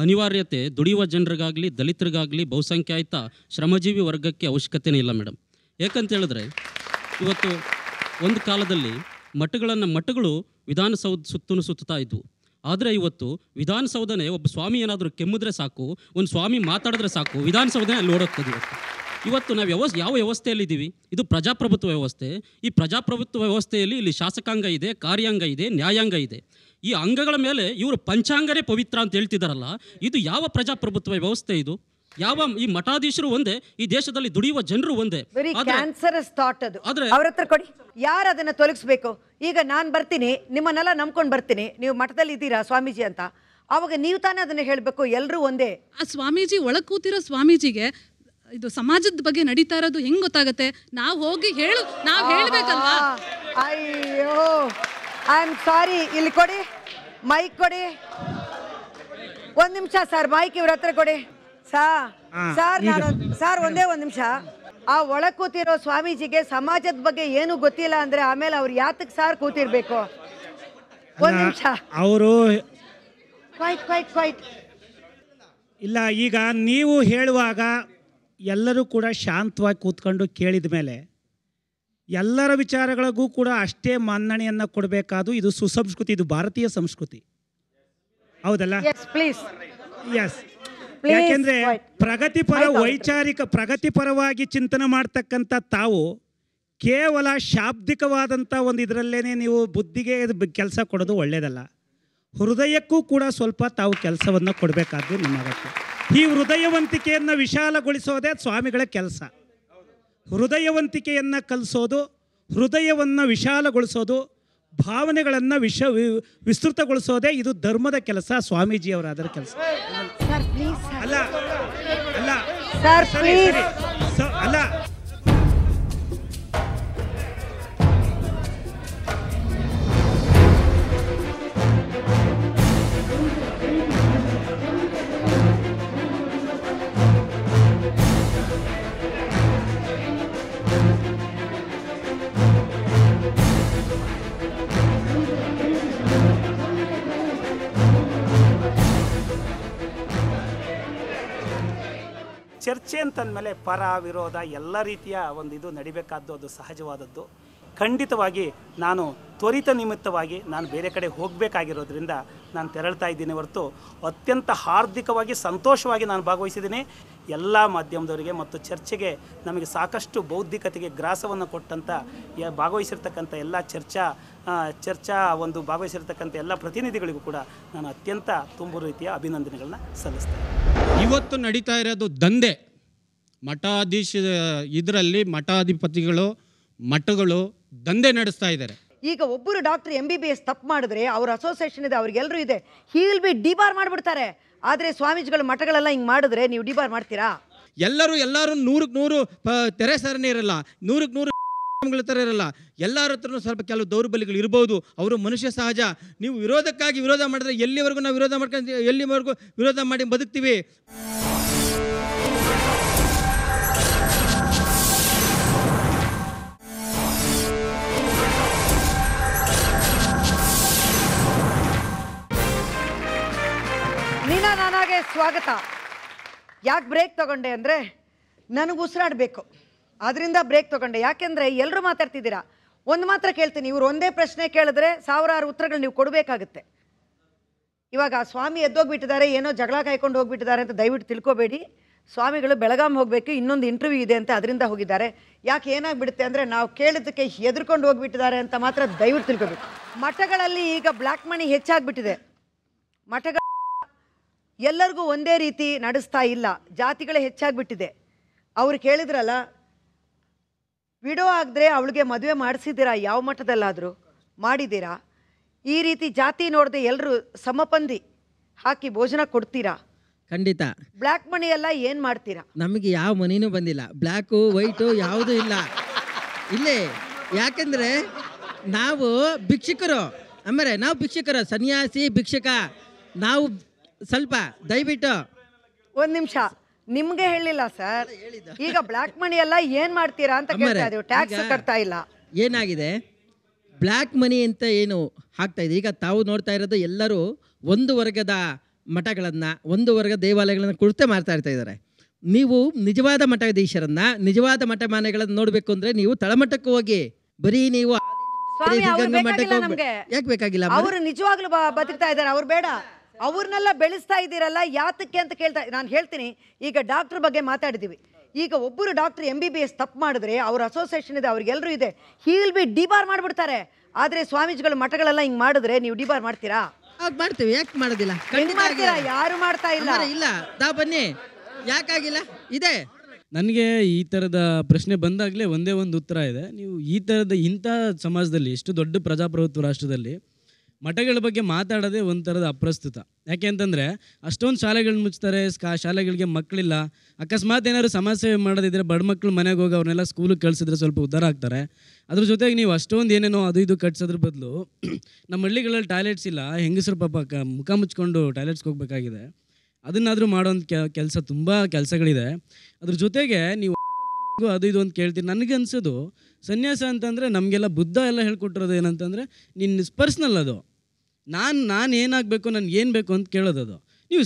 ಅನಿವಾರ್ಯತೆ ದುಡಿಯುವ ಜನರಿಗಾಗಲಿ ದಲಿತರಿಗಾಗಲಿ ಬಹುಸಂಖ್ಯಾತ ಶ್ರಮಜೀವಿ ವರ್ಗಕ್ಕೆ ಅವಶ್ಯಕತೆನೇ ಇಲ್ಲ ಮೇಡಮ್ ಯಾಕಂತೇಳಿದ್ರೆ ಹೇಳಿದ್ರೆ ಇವತ್ತು ಒಂದು ಕಾಲದಲ್ಲಿ ಮಠಗಳನ್ನು ಮಠಗಳು ವಿಧಾನಸೌಧ ಸುತ್ತನೂ ಸುತ್ತಾ ಇದ್ವು ಆದರೆ ಇವತ್ತು ವಿಧಾನಸೌಧನೇ ಒಬ್ಬ ಸ್ವಾಮಿ ಏನಾದರೂ ಕೆಮ್ಮಿದ್ರೆ ಸಾಕು ಒಂದು ಸ್ವಾಮಿ ಮಾತಾಡಿದ್ರೆ ಸಾಕು ವಿಧಾನಸೌಧನೇ ಅಲ್ಲಿ ಓಡೋಗ್ತದೆ ಇವತ್ತು ಇವತ್ತು ನಾವು ವ್ಯವಸ್ಥೆ ಯಾವ ವ್ಯವಸ್ಥೆಯಲ್ಲಿದ್ದೀವಿ ಇದು ಪ್ರಜಾಪ್ರಭುತ್ವ ವ್ಯವಸ್ಥೆ ಈ ಪ್ರಜಾಪ್ರಭುತ್ವ ವ್ಯವಸ್ಥೆಯಲ್ಲಿ ಇಲ್ಲಿ ಶಾಸಕಾಂಗ ಇದೆ ಕಾರ್ಯಾಂಗ ಇದೆ ನ್ಯಾಯಾಂಗ ಇದೆ ಈ ಅಂಗಗಳ ಮೇಲೆ ಇವರು ಪಂಚಾಂಗನೇ ಪವಿತ್ರ ಅಂತ ಹೇಳ್ತಿದ್ದಾರಲ್ಲ ಇದು ಯಾವ ಪ್ರಜಾಪ್ರಭುತ್ವ ವ್ಯವಸ್ಥೆ ಇದು ಯಾವ ಈ ಮಠಾಧೀಶರು ಒಂದೇ ಈ ದೇಶದಲ್ಲಿ ದುಡಿಯುವ ಜನರು ಒಂದೇ ವೆರಿ ಕ್ಯಾನ್ಸರಸ್ ಥಾಟ್ ಅದು ಆದ್ರೆ ಅವ್ರ ಹತ್ರ ಕೊಡಿ ಯಾರು ಅದನ್ನ ತೊಲಗಿಸ್ಬೇಕು ಈಗ ನಾನು ಬರ್ತೀನಿ ನಿಮ್ಮನ್ನೆಲ್ಲ ನಂಬ್ಕೊಂಡು ಬರ್ತೀನಿ ನೀವು ಮಠದಲ್ಲಿ ಇದ್ದೀರಾ ಸ್ವಾಮೀಜಿ ಅಂತ ಅವಾಗ ನೀವು ತಾನೇ ಅದನ್ನ ಹೇಳಬೇಕು ಎಲ್ಲರೂ ಒಂದೇ ಆ ಸ್ವಾಮೀಜಿ ಒಳಗೆ ಕೂತಿರೋ ಸ್ವಾಮೀಜಿಗೆ ಇದು ಸಮಾಜದ ಬಗ್ಗೆ ನಡೀತಾ ಇರೋದು ಹೆಂಗ್ ಗೊತ್ತಾಗತ್ತೆ ನಾವು ಹೋಗಿ ಹೇಳು ನಾವು ಹೇಳ್ಬೇಕಲ್ವಾ ಅಯ್ಯೋ ಐ ಆಮ್ ಸಾರಿ ಇಲ್ಲಿ ಕೊಡಿ ಮೈಕ್ ಕೊಡಿ ಒಂದ್ ನಿಮಿಷ ಸರ್ ಮೈಕ್ ಇವ್ರ ಹತ್ರ ಕೊಡಿ ಸರ್ ನಾನು ಸರ್ ಒಂದೇ ಒಂದು ನಿಮಿಷ ಆ ಒಳ ಕೂತಿರೋ ಸ್ವಾಮೀಜಿಗೆ ಸಮಾಜದ ಬಗ್ಗೆ ಏನು ಗೊತ್ತಿಲ್ಲ ಅಂದ್ರೆ ಆಮೇಲೆ ಅವ್ರು ಯಾತಕ್ ಸಾರ್ ಕೂತಿರ್ಬೇಕು ಒಂದ್ ನಿಮಿಷ ಅವರು ಇಲ್ಲ ಈಗ ನೀವು ಹೇಳುವಾಗ ಎಲ್ಲರೂ ಕೂಡ ಶಾಂತವಾಗಿ ಕೂತ್ಕೊಂಡು ಕೇಳಿದ ಮೇಲೆ ಎಲ್ಲರ ವಿಚಾರಗಳಿಗೂ ಕೂಡ ಅಷ್ಟೇ ಮನ್ನಣೆಯನ್ನು ಕೊಡಬೇಕಾದ್ರು ಇದು ಸುಸಂಸ್ಕೃತಿ ಇದು ಭಾರತೀಯ ಸಂಸ್ಕೃತಿ ಹೌದಲ್ಲ ಎಸ್ ಪ್ಲೀಸ್ ಎಸ್ ಯಾಕೆಂದ್ರೆ ಪ್ರಗತಿಪರ ವೈಚಾರಿಕ ಪ್ರಗತಿಪರವಾಗಿ ಚಿಂತನೆ ಮಾಡ್ತಕ್ಕಂಥ ತಾವು ಕೇವಲ ಶಾಬ್ದಿಕವಾದಂಥ ಒಂದು ಇದರಲ್ಲೇ ನೀವು ಬುದ್ಧಿಗೆ ಕೆಲಸ ಕೊಡೋದು ಒಳ್ಳೆಯದಲ್ಲ ಹೃದಯಕ್ಕೂ ಕೂಡ ಸ್ವಲ್ಪ ತಾವು ಕೆಲಸವನ್ನು ಕೊಡಬೇಕಾದ್ದು ಅಗತ್ಯ ಈ ಹೃದಯವಂತಿಕೆಯನ್ನು ವಿಶಾಲಗೊಳಿಸೋದೇ ಸ್ವಾಮಿಗಳ ಕೆಲಸ ಹೃದಯವಂತಿಕೆಯನ್ನು ಕಲಿಸೋದು ಹೃದಯವನ್ನು ವಿಶಾಲಗೊಳಿಸೋದು ಭಾವನೆಗಳನ್ನು ವಿಶ ವಿಸ್ತೃತಗೊಳಿಸೋದೇ ಇದು ಧರ್ಮದ ಕೆಲಸ ಸ್ವಾಮೀಜಿಯವರಾದ ಕೆಲಸ ಸರ್ ಪ್ಲೀಸ್ ಅಲ್ಲ ಸರ್ ಪ್ಲೀಸ್ ಅಲ್ಲ ಮೇಲೆ ಪರ ವಿರೋಧ ಎಲ್ಲ ರೀತಿಯ ಒಂದು ಇದು ನಡಿಬೇಕಾದ್ದು ಅದು ಸಹಜವಾದದ್ದು ಖಂಡಿತವಾಗಿ ನಾನು ತ್ವರಿತ ನಿಮಿತ್ತವಾಗಿ ನಾನು ಬೇರೆ ಕಡೆ ಹೋಗಬೇಕಾಗಿರೋದ್ರಿಂದ ನಾನು ತೆರಳ್ತಾ ಇದ್ದೀನಿ ಹೊರತು ಅತ್ಯಂತ ಹಾರ್ದಿಕವಾಗಿ ಸಂತೋಷವಾಗಿ ನಾನು ಭಾಗವಹಿಸಿದ್ದೀನಿ ಎಲ್ಲ ಮಾಧ್ಯಮದವರಿಗೆ ಮತ್ತು ಚರ್ಚೆಗೆ ನಮಗೆ ಸಾಕಷ್ಟು ಬೌದ್ಧಿಕತೆಗೆ ಗ್ರಾಸವನ್ನು ಕೊಟ್ಟಂಥ ಭಾಗವಹಿಸಿರ್ತಕ್ಕಂಥ ಎಲ್ಲ ಚರ್ಚಾ ಚರ್ಚಾ ಒಂದು ಭಾಗವಹಿಸಿರ್ತಕ್ಕಂಥ ಎಲ್ಲ ಪ್ರತಿನಿಧಿಗಳಿಗೂ ಕೂಡ ನಾನು ಅತ್ಯಂತ ತುಂಬ ರೀತಿಯ ಅಭಿನಂದನೆಗಳನ್ನ ಸಲ್ಲಿಸ್ತೇನೆ ಇವತ್ತು ನಡೀತಾ ಇರೋದು ದಂಧೆ ಮಠಾಧೀಶ ಇದರಲ್ಲಿ ಮಠಾಧಿಪತಿಗಳು ಮಠಗಳು ದಂಧೆ ನಡೆಸ್ತಾ ಇದ್ದಾರೆ ಈಗ ಒಬ್ಬರು doctor M B B S ತಪ್ಪು ಮಾಡಿದ್ರೆ ಅವ್ರ ಅಸೋಸಿಯೇಷನ್ ಇದೆ ಅವ್ರಿಗೆಲ್ಲರೂ ಇದೆ ಹೀಲ್ ಬಿ ಡಿಬಾರ್ ಮಾಡಿಬಿಡ್ತಾರೆ ಆದರೆ ಸ್ವಾಮೀಜಿಗಳು ಮಠಗಳೆಲ್ಲ ಹಿಂಗೆ ಮಾಡಿದ್ರೆ ನೀವು ಡಿಬಾರ್ ಮಾಡ್ತೀರಾ ಎಲ್ಲರೂ ಎಲ್ಲರೂ ನೂರಕ್ಕೆ ನೂರು ತೆರೆ ಸರಣಿ ಇರಲ್ಲ ನೂರಕ್ಕೆ ನೂರು ಥರ ಇರಲ್ಲ ಎಲ್ಲರ ಹತ್ರನೂ ಸ್ವಲ್ಪ ಕೆಲವು ದೌರ್ಬಲ್ಯಗಳು ಇರ್ಬೋದು ಅವರು ಮನುಷ್ಯ ಸಹಜ ನೀವು ವಿರೋಧಕ್ಕಾಗಿ ವಿರೋಧ ಮಾಡಿದ್ರೆ ಎಲ್ಲಿವರೆಗೂ ನಾವು ವಿರೋಧ ಮಾಡ್ಕೊಂಡು ಎಲ್ಲಿವರೆಗೂ ವಿರೋಧ ಮಾಡಿ ಬದುಕ್ತೀವಿ ಸ್ವಾಗತ ಯಾಕೆ ಬ್ರೇಕ್ ತಗೊಂಡೆ ಅಂದರೆ ನನಗೆ ಉಸಿರಾಡಬೇಕು ಅದರಿಂದ ಬ್ರೇಕ್ ತಗೊಂಡೆ ಯಾಕೆಂದರೆ ಎಲ್ಲರೂ ಮಾತಾಡ್ತಿದ್ದೀರಾ ಒಂದು ಮಾತ್ರ ಕೇಳ್ತೀನಿ ಇವರು ಒಂದೇ ಪ್ರಶ್ನೆ ಕೇಳಿದ್ರೆ ಸಾವಿರಾರು ಉತ್ತರಗಳು ನೀವು ಕೊಡಬೇಕಾಗುತ್ತೆ ಇವಾಗ ಸ್ವಾಮಿ ಎದ್ದೋಗ್ಬಿಟ್ಟಿದ್ದಾರೆ ಏನೋ ಜಗಳ ಕಾಯ್ಕೊಂಡು ಹೋಗ್ಬಿಟ್ಟಿದ್ದಾರೆ ಅಂತ ದಯವಿಟ್ಟು ತಿಳ್ಕೊಬೇಡಿ ಸ್ವಾಮಿಗಳು ಬೆಳಗಾಂ ಹೋಗಬೇಕು ಇನ್ನೊಂದು ಇಂಟರ್ವ್ಯೂ ಇದೆ ಅಂತ ಅದರಿಂದ ಹೋಗಿದ್ದಾರೆ ಯಾಕೆ ಏನಾಗ್ಬಿಡುತ್ತೆ ಅಂದರೆ ನಾವು ಕೇಳಿದ್ದಕ್ಕೆ ಹೆದರ್ಕೊಂಡು ಹೋಗ್ಬಿಟ್ಟಿದ್ದಾರೆ ಅಂತ ಮಾತ್ರ ದಯವಿಟ್ಟು ತಿಳ್ಕೊಬೇಕು ಮಠಗಳಲ್ಲಿ ಈಗ ಬ್ಲ್ಯಾಕ್ ಮನಿ ಹೆಚ್ಚಾಗ್ಬಿಟ್ಟಿದೆ ಮಠಗಳ ಎಲ್ಲರಿಗೂ ಒಂದೇ ರೀತಿ ನಡೆಸ್ತಾ ಇಲ್ಲ ಜಾತಿಗಳೇ ಹೆಚ್ಚಾಗಿಬಿಟ್ಟಿದೆ ಅವ್ರು ಕೇಳಿದ್ರಲ್ಲ ವಿಡೋ ಆಗದ್ರೆ ಅವಳಿಗೆ ಮದುವೆ ಮಾಡಿಸಿದ್ದೀರಾ ಯಾವ ಮಟ್ಟದಲ್ಲಾದರೂ ಮಾಡಿದ್ದೀರಾ ಈ ರೀತಿ ಜಾತಿ ನೋಡದೆ ಎಲ್ಲರೂ ಸಮಪಂದಿ ಹಾಕಿ ಭೋಜನ ಕೊಡ್ತೀರಾ ಖಂಡಿತ ಬ್ಲ್ಯಾಕ್ ಮನಿ ಎಲ್ಲ ಏನು ಮಾಡ್ತೀರಾ ನಮಗೆ ಯಾವ ಮನಿನೂ ಬಂದಿಲ್ಲ ಬ್ಲ್ಯಾಕು ವೈಟು ಯಾವುದೂ ಇಲ್ಲ ಇಲ್ಲೇ ಯಾಕೆಂದ್ರೆ ನಾವು ಭಿಕ್ಷುಕರು ಅಂದರೆ ನಾವು ಭಿಕ್ಷುಕರು ಸನ್ಯಾಸಿ ಭಿಕ್ಷಕ ನಾವು ಸ್ವಲ್ಪ ದಯವಿಟ್ಟು ಒಂದ್ ನಿಮಿಷ ನಿಮ್ಗೆ ಹೇಳಿಲ್ಲ ಸರ್ ಈಗ ಬ್ಲಾಕ್ ಮನಿ ಎಲ್ಲ ಏನ್ ಮಾಡ್ತೀರಾ ಅಂತ ಕೇಳ್ತಾ ಟ್ಯಾಕ್ಸ್ ಕಟ್ತಾ ಇಲ್ಲ ಏನಾಗಿದೆ ಬ್ಲಾಕ್ ಮನಿ ಅಂತ ಏನು ಹಾಕ್ತಾ ಇದೆ ಈಗ ತಾವು ನೋಡ್ತಾ ಇರೋದು ಎಲ್ಲರೂ ಒಂದು ವರ್ಗದ ಮಠಗಳನ್ನ ಒಂದು ವರ್ಗ ದೇವಾಲಯಗಳನ್ನ ಕುರಿತೇ ಮಾರ್ತಾ ಇರ್ತಾ ಇದ್ದಾರೆ ನೀವು ನಿಜವಾದ ಮಠಾಧೀಶರನ್ನ ನಿಜವಾದ ಮಠ ಮಠಮಾನೆಗಳನ್ನು ನೋಡಬೇಕು ಅಂದ್ರೆ ನೀವು ತಳಮಠಕ್ಕೆ ಹೋಗಿ ಬರೀ ನೀವು ಯಾಕೆ ಬೇಕಾಗಿಲ್ಲ ಅವರು ನಿಜವಾಗ್ಲೂ ಬದುಕ್ತಾ ಇದ್ದಾರೆ ಅವ್ರು ಬೇಡ ಅವ್ರನ್ನೆಲ್ಲ ಬೆಳೆಸ್ತಾ ಇದ್ದೀರಲ್ಲ ಯಾತಕ್ಕೆ ಅಂತ ಕೇಳ್ತಾ ನಾನು ಹೇಳ್ತೀನಿ ಈಗ ಡಾಕ್ಟ್ರ್ ಬಗ್ಗೆ ಮಾತಾಡಿದ್ದೀವಿ ಈಗ ಒಬ್ಬರು doctor M B B S ತಪ್ಪು ಮಾಡಿದ್ರೆ ಅವ್ರ ಅಸೋಸಿಯೇಷನ್ ಇದೆ ಅವ್ರಿಗೆಲ್ಲರೂ ಇದೆ ಹೀಲ್ ಬಿ ಡಿಬಾರ್ ಮಾಡಿಬಿಡ್ತಾರೆ ಆದರೆ ಸ್ವಾಮೀಜಿಗಳು ಮಠಗಳೆಲ್ಲ ಹಿಂಗೆ ಮಾಡಿದ್ರೆ ನೀವು ಡಿಬಾರ್ ಮಾಡ್ತೀರಾ ಮಾಡ್ತೀವಿ ಯಾಕೆ ಮಾಡೋದಿಲ್ಲ ಮಾಡ್ತೀರಾ ಯಾರು ಮಾಡ್ತಾ ಇಲ್ಲ ಇಲ್ಲ ದಾ ಬನ್ನಿ ಯಾಕಾಗಿಲ್ಲ ಇದೆ ನನಗೆ ಈ ಥರದ ಪ್ರಶ್ನೆ ಬಂದಾಗಲೇ ಒಂದೇ ಒಂದು ಉತ್ತರ ಇದೆ ನೀವು ಈ ಥರದ ಇಂಥ ಸಮಾಜದಲ್ಲಿ ಎಷ್ಟು ದೊಡ್ಡ ಪ್ರಜಾಪ್ರಭುತ್ವ ರಾಷ್ಟ್ರದಲ್ಲಿ ಮಠಗಳ ಬಗ್ಗೆ ಮಾತಾಡೋದೇ ಒಂಥರದ ಅಪ್ರಸ್ತುತ ಯಾಕೆ ಅಂತಂದರೆ ಅಷ್ಟೊಂದು ಶಾಲೆಗಳನ್ನ ಮುಚ್ತಾರೆ ಸ್ಕಾ ಶಾಲೆಗಳಿಗೆ ಮಕ್ಕಳಿಲ್ಲ ಅಕಸ್ಮಾತ್ ಏನಾದ್ರು ಸಮಸ್ಯೆ ಮಾಡೋದಿದ್ರೆ ಬಡ ಮಕ್ಕಳು ಮನೆಗೆ ಹೋಗಿ ಅವ್ರನ್ನೆಲ್ಲ ಸ್ಕೂಲಿಗೆ ಕಳಿಸಿದ್ರೆ ಸ್ವಲ್ಪ ಉದ್ಧಾರ ಆಗ್ತಾರೆ ಅದ್ರ ಜೊತೆಗೆ ನೀವು ಅಷ್ಟೊಂದು ಏನೇನೋ ಅದು ಇದು ಕಟ್ಸೋದ್ರ ಬದಲು ನಮ್ಮ ಹಳ್ಳಿಗಳಲ್ಲಿ ಟಾಯ್ಲೆಟ್ಸ್ ಇಲ್ಲ ಹೆಂಗಸರು ಪಾಪ ಕ ಮುಖ ಮುಚ್ಕೊಂಡು ಟಾಯ್ಲೆಟ್ಸ್ಗೆ ಹೋಗಬೇಕಾಗಿದೆ ಅದನ್ನಾದರೂ ಮಾಡೋಂಥ ಕೆಲಸ ತುಂಬ ಕೆಲಸಗಳಿದೆ ಅದ್ರ ಜೊತೆಗೆ ನೀವು ಅದು ಇದು ಅಂತ ಕೇಳ್ತೀನಿ ನನಗೆ ಅನ್ಸೋದು ಸನ್ಯಾಸ ಅಂತಂದರೆ ನಮಗೆಲ್ಲ ಬುದ್ಧ ಎಲ್ಲ ಹೇಳ್ಕೊಟ್ಟಿರೋದು ಏನಂತಂದರೆ ನಿನ್ನ ಪರ್ಸ್ನಲ್ ಅದು ನಾನು ನಾನು ಏನಾಗಬೇಕು ನಾನು ಏನು ಬೇಕು ಅಂತ ಕೇಳೋದದು ಅದು ನೀವು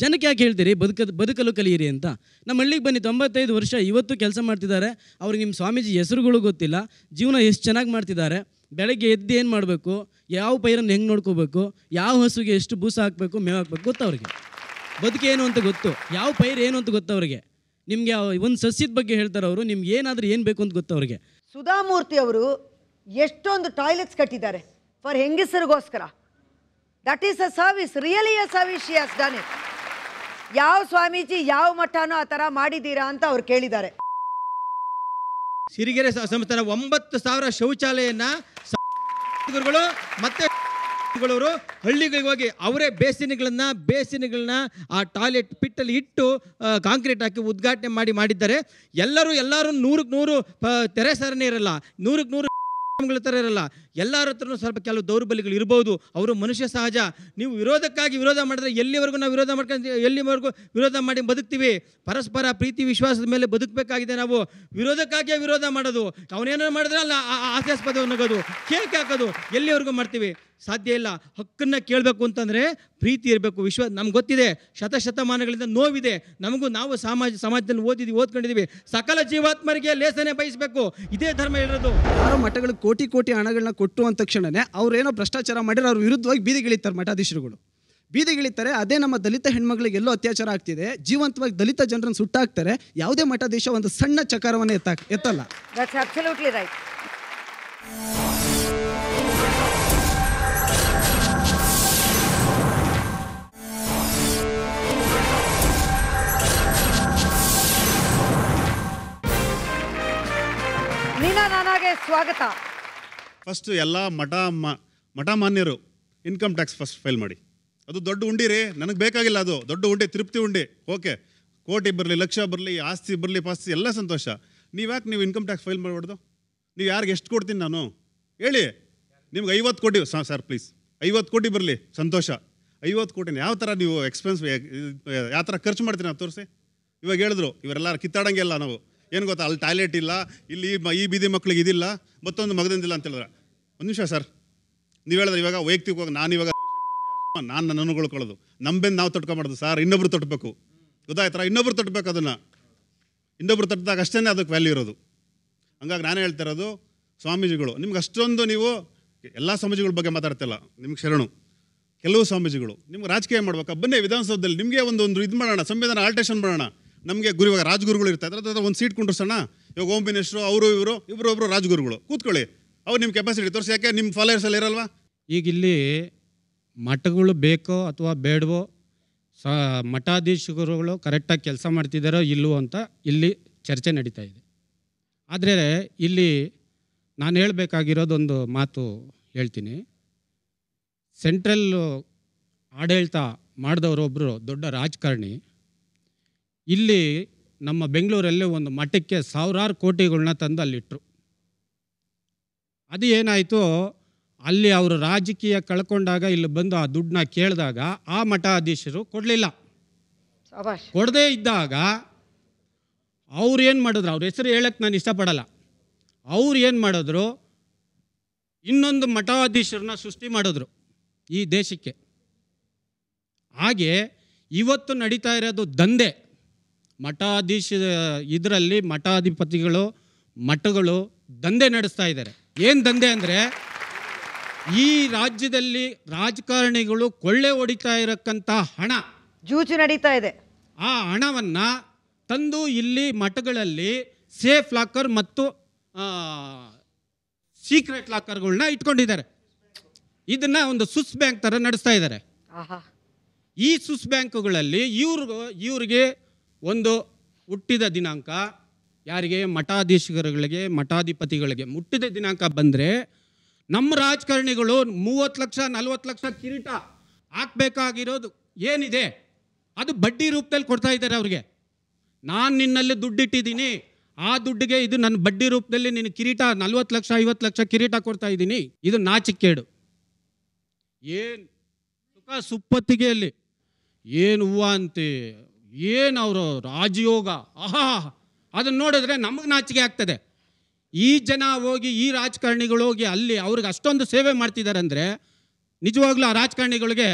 ಜನಕ್ಕೆ ಯಾಕೆ ಹೇಳ್ತೀರಿ ಬದುಕ ಬದುಕಲು ಕಲಿಯಿರಿ ಅಂತ ನಮ್ಮ ಹಳ್ಳಿಗೆ ಬನ್ನಿ ತೊಂಬತ್ತೈದು ವರ್ಷ ಇವತ್ತು ಕೆಲಸ ಮಾಡ್ತಿದ್ದಾರೆ ಅವ್ರಿಗೆ ನಿಮ್ಮ ಸ್ವಾಮೀಜಿ ಹೆಸರುಗಳು ಗೊತ್ತಿಲ್ಲ ಜೀವನ ಎಷ್ಟು ಚೆನ್ನಾಗಿ ಮಾಡ್ತಿದ್ದಾರೆ ಬೆಳಗ್ಗೆ ಎದ್ದು ಏನು ಮಾಡಬೇಕು ಯಾವ ಪೈರನ್ನು ಹೆಂಗೆ ನೋಡ್ಕೋಬೇಕು ಯಾವ ಹಸುಗೆ ಎಷ್ಟು ಬೂಸ ಹಾಕಬೇಕು ಮೇವು ಹಾಕಬೇಕು ಗೊತ್ತು ಅವ್ರಿಗೆ ಬದುಕೇನು ಅಂತ ಗೊತ್ತು ಯಾವ ಪೈರು ಏನು ಅಂತ ಗೊತ್ತು ಅವ್ರಿಗೆ ನಿಮಗೆ ಒಂದು ಸಸ್ಯದ ಬಗ್ಗೆ ಹೇಳ್ತಾರೆ ಅವರು ನಿಮ್ಗೆ ಏನಾದರೂ ಏನು ಬೇಕು ಅಂತ ಗೊತ್ತು ಅವ್ರಿಗೆ ಸುಧಾಮೂರ್ತಿ ಅವರು ಎಷ್ಟೊಂದು ಟಾಯ್ಲೆಟ್ಸ್ ಕಟ್ಟಿದ್ದಾರೆ ಫಾರ್ ಹೆಂಗಸರಿಗೋಸ್ಕರ that is a service really a service yes done it ಯಾವ ಸ್ವಾಮೀಜಿ ಯಾವ ಮಠನೋ ಆ ಥರ ಮಾಡಿದ್ದೀರಾ ಅಂತ ಅವ್ರು ಕೇಳಿದ್ದಾರೆ ಸಿರಿಗೆರೆ ಸಂಸ್ಥಾನ ಒಂಬತ್ತು ಸಾವಿರ ಶೌಚಾಲಯನ ಗುರುಗಳು ಮತ್ತೆ ಹಳ್ಳಿಗಳಿಗೆ ಹೋಗಿ ಅವರೇ ಬೇಸಿನಗಳನ್ನ ಬೇಸಿನಗಳನ್ನ ಆ ಟಾಯ್ಲೆಟ್ ಪಿಟ್ಟಲ್ಲಿ ಇಟ್ಟು ಕಾಂಕ್ರೀಟ್ ಹಾಕಿ ಉದ್ಘಾಟನೆ ಮಾಡಿ ಮಾಡಿದ್ದಾರೆ ಎಲ್ಲರೂ ಎಲ್ಲರೂ ನೂರಕ್ಕೆ ನೂರು ತೆರೆ ಸರಣೆ ಇರಲ್ಲ ನೂರಕ್ಕೆ ನೂರು ಥರ ಇರಲ್ಲ ಎಲ್ಲರ ಹತ್ರನೂ ಸ್ವಲ್ಪ ಕೆಲವು ದೌರ್ಬಲ್ಯಗಳು ಇರ್ಬೋದು ಅವರು ಮನುಷ್ಯ ಸಹಜ ನೀವು ವಿರೋಧಕ್ಕಾಗಿ ವಿರೋಧ ಮಾಡಿದ್ರೆ ಎಲ್ಲಿವರೆಗೂ ನಾವು ವಿರೋಧ ಮಾಡ್ಕೊಂಡು ಎಲ್ಲಿವರೆಗೂ ವಿರೋಧ ಮಾಡಿ ಬದುಕ್ತೀವಿ ಪರಸ್ಪರ ಪ್ರೀತಿ ವಿಶ್ವಾಸದ ಮೇಲೆ ಬದುಕಬೇಕಾಗಿದೆ ನಾವು ವಿರೋಧಕ್ಕಾಗಿಯೇ ವಿರೋಧ ಮಾಡೋದು ಅವನೇನೋ ಮಾಡಿದ್ರೆ ಅಲ್ಲ ಹಾಸ್ಯಾಸ್ಪದ ನಗೋದು ಕೇಕ್ ಹಾಕೋದು ಎಲ್ಲಿವರೆಗೂ ಮಾಡ್ತೀವಿ ಸಾಧ್ಯ ಇಲ್ಲ ಹಕ್ಕನ್ನು ಕೇಳಬೇಕು ಅಂತಂದರೆ ಪ್ರೀತಿ ಇರಬೇಕು ವಿಶ್ವ ನಮ್ಗೆ ಗೊತ್ತಿದೆ ಶತಶತಮಾನಗಳಿಂದ ನೋವಿದೆ ನಮಗೂ ನಾವು ಸಮಾಜ ಸಮಾಜದಲ್ಲಿ ಓದಿದ್ವಿ ಓದ್ಕೊಂಡಿದ್ದೀವಿ ಸಕಲ ಜೀವಾತ್ಮರಿಗೆ ಲೇಸನೆ ಬಯಸಬೇಕು ಇದೇ ಧರ್ಮ ಹೇಳಿರೋದು ಯಾರೋ ಮಠಗಳು ಕೋಟಿ ಕೋಟಿ ಹಣಗಳನ್ನ ಕೊಟ್ಟು ಅಂದ ತಕ್ಷಣವೇ ಅವರೇನೋ ಭ್ರಷ್ಟಾಚಾರ ಮಾಡಿರೋ ಅವ್ರ ವಿರುದ್ಧವಾಗಿ ಬೀದಿಗಿಳಿತಾರೆ ಮಠಾಧೀಶರುಗಳು ಬೀದಿಗಿಳಿತಾರೆ ಅದೇ ನಮ್ಮ ದಲಿತ ಹೆಣ್ಮಗಳಿಗೆ ಎಲ್ಲೋ ಅತ್ಯಾಚಾರ ಆಗ್ತಿದೆ ಜೀವಂತವಾಗಿ ದಲಿತ ಜನರನ್ನು ಸುಟ್ಟಾಕ್ತಾರೆ ಯಾವುದೇ ಮಠಾಧೀಶ ಒಂದು ಸಣ್ಣ ಚಕಾರವನ್ನು ಎತ್ತಾಕ್ ಎತ್ತಲ್ಲ ನೀನಾ ನಾನಾಗೆ ಸ್ವಾಗತ ಫಸ್ಟು ಎಲ್ಲ ಮಠ ಮಠ ಮಾನ್ಯರು ಇನ್ಕಮ್ ಟ್ಯಾಕ್ಸ್ ಫಸ್ಟ್ ಫೈಲ್ ಮಾಡಿ ಅದು ದೊಡ್ಡ ಉಂಡಿ ರೀ ನನಗೆ ಬೇಕಾಗಿಲ್ಲ ಅದು ದೊಡ್ಡ ಉಂಡಿ ತೃಪ್ತಿ ಉಂಡೆ ಓಕೆ ಕೋಟಿ ಬರಲಿ ಲಕ್ಷ ಬರಲಿ ಆಸ್ತಿ ಬರಲಿ ಪಾಸ್ತಿ ಎಲ್ಲ ಸಂತೋಷ ನೀವು ಯಾಕೆ ನೀವು ಇನ್ಕಮ್ ಟ್ಯಾಕ್ಸ್ ಫೈಲ್ ಮಾಡಬಾರ್ದು ನೀವು ಯಾರಿಗೆ ಎಷ್ಟು ಕೊಡ್ತೀನಿ ನಾನು ಹೇಳಿ ನಿಮ್ಗೆ ಐವತ್ತು ಕೋಟಿ ಸರ್ ಪ್ಲೀಸ್ ಐವತ್ತು ಕೋಟಿ ಬರಲಿ ಸಂತೋಷ ಐವತ್ತು ಕೋಟಿನ ಯಾವ ಥರ ನೀವು ಎಕ್ಸ್ಪೆನ್ಸ್ ಯಾವ ಥರ ಖರ್ಚು ಮಾಡ್ತೀನಿ ನಾವು ತೋರಿಸಿ ಇವಾಗ ಹೇಳಿದ್ರು ಇವರೆಲ್ಲ ಕಿತ್ತಾಡಂಗೆ ನಾವು ಏನು ಗೊತ್ತಾ ಅಲ್ಲಿ ಟಾಯ್ಲೆಟ್ ಇಲ್ಲ ಇಲ್ಲಿ ಈ ಬೀದಿ ಮಕ್ಳಿಗೆ ಇದಿಲ್ಲ ಮತ್ತೊಂದು ಮಗದಿಂದಿಲ್ಲ ಅಂತ ಹೇಳಿದ್ರೆ ಒಂದು ನಿಮಿಷ ಸರ್ ನೀವು ಹೇಳಿದ್ರೆ ಇವಾಗ ವೈಯಕ್ತಿಕವಾಗಿ ನಾನು ಇವಾಗ ನಾನು ನನ್ನನ್ನು ಕೊಳ್ಕೊಳ್ಳೋದು ನಂಬೆಂದು ನಾವು ತೊಟ್ಕೊಂಬಾರ್ದು ಸರ್ ಇನ್ನೊಬ್ರು ತೊಟ್ಬೇಕು ಗೊತ್ತಾಯ್ತರ ಇನ್ನೊಬ್ರು ತೊಟ್ಬೇಕು ಅದನ್ನು ಇನ್ನೊಬ್ರು ತಟ್ಟಿದಾಗ ಅಷ್ಟೇ ಅದಕ್ಕೆ ವ್ಯಾಲ್ಯೂ ಇರೋದು ಹಂಗಾಗಿ ನಾನು ಹೇಳ್ತಾ ಇರೋದು ಸ್ವಾಮೀಜಿಗಳು ನಿಮ್ಗೆ ಅಷ್ಟೊಂದು ನೀವು ಎಲ್ಲ ಸ್ವಾಮೀಜಿಗಳ ಬಗ್ಗೆ ಮಾತಾಡ್ತಿಲ್ಲ ನಿಮ್ಗೆ ಶರಣು ಕೆಲವು ಸ್ವಾಮೀಜಿಗಳು ನಿಮ್ಗೆ ರಾಜಕೀಯ ಮಾಡ್ಬೇಕಾ ಬನ್ನಿ ವಿಧಾನಸೌಧದಲ್ಲಿ ನಿಮಗೆ ಒಂದು ಒಂದು ಇದು ಮಾಡೋಣ ಸಂವಿಧಾನ ಆಲ್ಟ್ರೇಷನ್ ಮಾಡೋಣ ನಮಗೆ ಗುರು ಇವಾಗ ರಾಜಗುರುಗಳು ಇರ್ತಾ ಇದ್ದಾರೆ ಒಂದು ಸೀಟ್ ಕುಂಡ್ರಸೋಣ ಇವಾಗ ಓಂ ಮಿನಿಸ್ಟ್ರು ಅವರು ಇವರು ಇಬ್ಬರೊಬ್ಬರು ರಾಜಗುರುಗಳು ಕೂತ್ಕೊಳ್ಳಿ ಅವ್ರು ನಿಮ್ಮ ಕೆಪಾಸಿಟಿ ತೋರಿಸಿ ಯಾಕೆ ನಿಮ್ಮ ಫಾಲೋಯರ್ಸ್ ಅಲ್ಲಿ ಇರಲ್ವಾ ಈಗ ಇಲ್ಲಿ ಮಠಗಳು ಬೇಕೋ ಅಥವಾ ಬೇಡವೋ ಸ ಮಠಾಧೀಶಗುರುಗಳು ಕರೆಕ್ಟಾಗಿ ಕೆಲಸ ಮಾಡ್ತಿದ್ದಾರೋ ಇಲ್ಲವೋ ಅಂತ ಇಲ್ಲಿ ಚರ್ಚೆ ನಡೀತಾ ಇದೆ ಆದರೆ ಇಲ್ಲಿ ನಾನು ಹೇಳಬೇಕಾಗಿರೋದೊಂದು ಮಾತು ಹೇಳ್ತೀನಿ ಸೆಂಟ್ರಲ್ ಆಡಳಿತ ಮಾಡಿದವರೊಬ್ಬರು ದೊಡ್ಡ ರಾಜಕಾರಣಿ ಇಲ್ಲಿ ನಮ್ಮ ಬೆಂಗಳೂರಲ್ಲೇ ಒಂದು ಮಠಕ್ಕೆ ಸಾವಿರಾರು ಕೋಟಿಗಳನ್ನ ತಂದು ಅಲ್ಲಿಟ್ಟರು ಅದು ಏನಾಯಿತು ಅಲ್ಲಿ ಅವರು ರಾಜಕೀಯ ಕಳ್ಕೊಂಡಾಗ ಇಲ್ಲಿ ಬಂದು ಆ ದುಡ್ಡನ್ನ ಕೇಳಿದಾಗ ಆ ಮಠಾಧೀಶರು ಕೊಡಲಿಲ್ಲ ಕೊಡದೇ ಇದ್ದಾಗ ಅವ್ರು ಏನು ಮಾಡಿದ್ರು ಅವ್ರ ಹೆಸರು ಹೇಳಕ್ಕೆ ನಾನು ಇಷ್ಟಪಡಲ್ಲ ಅವ್ರು ಏನು ಮಾಡಿದ್ರು ಇನ್ನೊಂದು ಮಠಾಧೀಶರನ್ನ ಸೃಷ್ಟಿ ಮಾಡಿದ್ರು ಈ ದೇಶಕ್ಕೆ ಹಾಗೆ ಇವತ್ತು ನಡೀತಾ ಇರೋದು ದಂಧೆ ಮಠಾಧೀಶ ಇದರಲ್ಲಿ ಮಠಾಧಿಪತಿಗಳು ಮಠಗಳು ದಂಧೆ ನಡೆಸ್ತಾ ಇದ್ದಾರೆ ಏನು ದಂಧೆ ಅಂದರೆ ಈ ರಾಜ್ಯದಲ್ಲಿ ರಾಜಕಾರಣಿಗಳು ಕೊಳ್ಳೆ ಹೊಡಿತಾ ಇರಕ್ಕಂಥ ಹಣ ಜೂಜು ನಡೀತಾ ಇದೆ ಆ ಹಣವನ್ನು ತಂದು ಇಲ್ಲಿ ಮಠಗಳಲ್ಲಿ ಸೇಫ್ ಲಾಕರ್ ಮತ್ತು ಸೀಕ್ರೆಟ್ ಲಾಕರ್ಗಳನ್ನ ಇಟ್ಕೊಂಡಿದ್ದಾರೆ ಇದನ್ನ ಒಂದು ಸುಸ್ ಬ್ಯಾಂಕ್ ಥರ ನಡೆಸ್ತಾ ಇದ್ದಾರೆ ಈ ಸುಸ್ ಬ್ಯಾಂಕ್ಗಳಲ್ಲಿ ಇವ್ರಿಗೂ ಇವರಿಗೆ ಒಂದು ಹುಟ್ಟಿದ ದಿನಾಂಕ ಯಾರಿಗೆ ಮಠಾಧೀಶರುಗಳಿಗೆ ಮಠಾಧಿಪತಿಗಳಿಗೆ ಮುಟ್ಟಿದ ದಿನಾಂಕ ಬಂದರೆ ನಮ್ಮ ರಾಜಕಾರಣಿಗಳು ಮೂವತ್ತು ಲಕ್ಷ ನಲ್ವತ್ತು ಲಕ್ಷ ಕಿರೀಟ ಹಾಕ್ಬೇಕಾಗಿರೋದು ಏನಿದೆ ಅದು ಬಡ್ಡಿ ರೂಪದಲ್ಲಿ ಕೊಡ್ತಾ ಇದ್ದಾರೆ ಅವ್ರಿಗೆ ನಾನು ನಿನ್ನಲ್ಲಿ ದುಡ್ಡಿಟ್ಟಿದ್ದೀನಿ ಆ ದುಡ್ಡಿಗೆ ಇದು ನನ್ನ ಬಡ್ಡಿ ರೂಪದಲ್ಲಿ ನಿನ್ನ ಕಿರೀಟ ನಲ್ವತ್ತು ಲಕ್ಷ ಐವತ್ತು ಲಕ್ಷ ಕಿರೀಟ ಕೊಡ್ತಾ ಇದ್ದೀನಿ ಇದು ನಾಚಿಕೇಡು ಏನು ಸುಖ ಸುಪ್ಪತ್ತಿಗೆಯಲ್ಲಿ ಏನು ಹೂವು ಅಂತೆ ಏನು ಅವರು ರಾಜಯೋಗ ಆಹಾ ಅದನ್ನು ನೋಡಿದ್ರೆ ನಮಗೆ ನಾಚಿಕೆ ಆಗ್ತದೆ ಈ ಜನ ಹೋಗಿ ಈ ರಾಜಕಾರಣಿಗಳು ಹೋಗಿ ಅಲ್ಲಿ ಅವ್ರಿಗೆ ಅಷ್ಟೊಂದು ಸೇವೆ ಮಾಡ್ತಿದ್ದಾರೆ ಅಂದರೆ ನಿಜವಾಗ್ಲೂ ಆ ರಾಜಕಾರಣಿಗಳಿಗೆ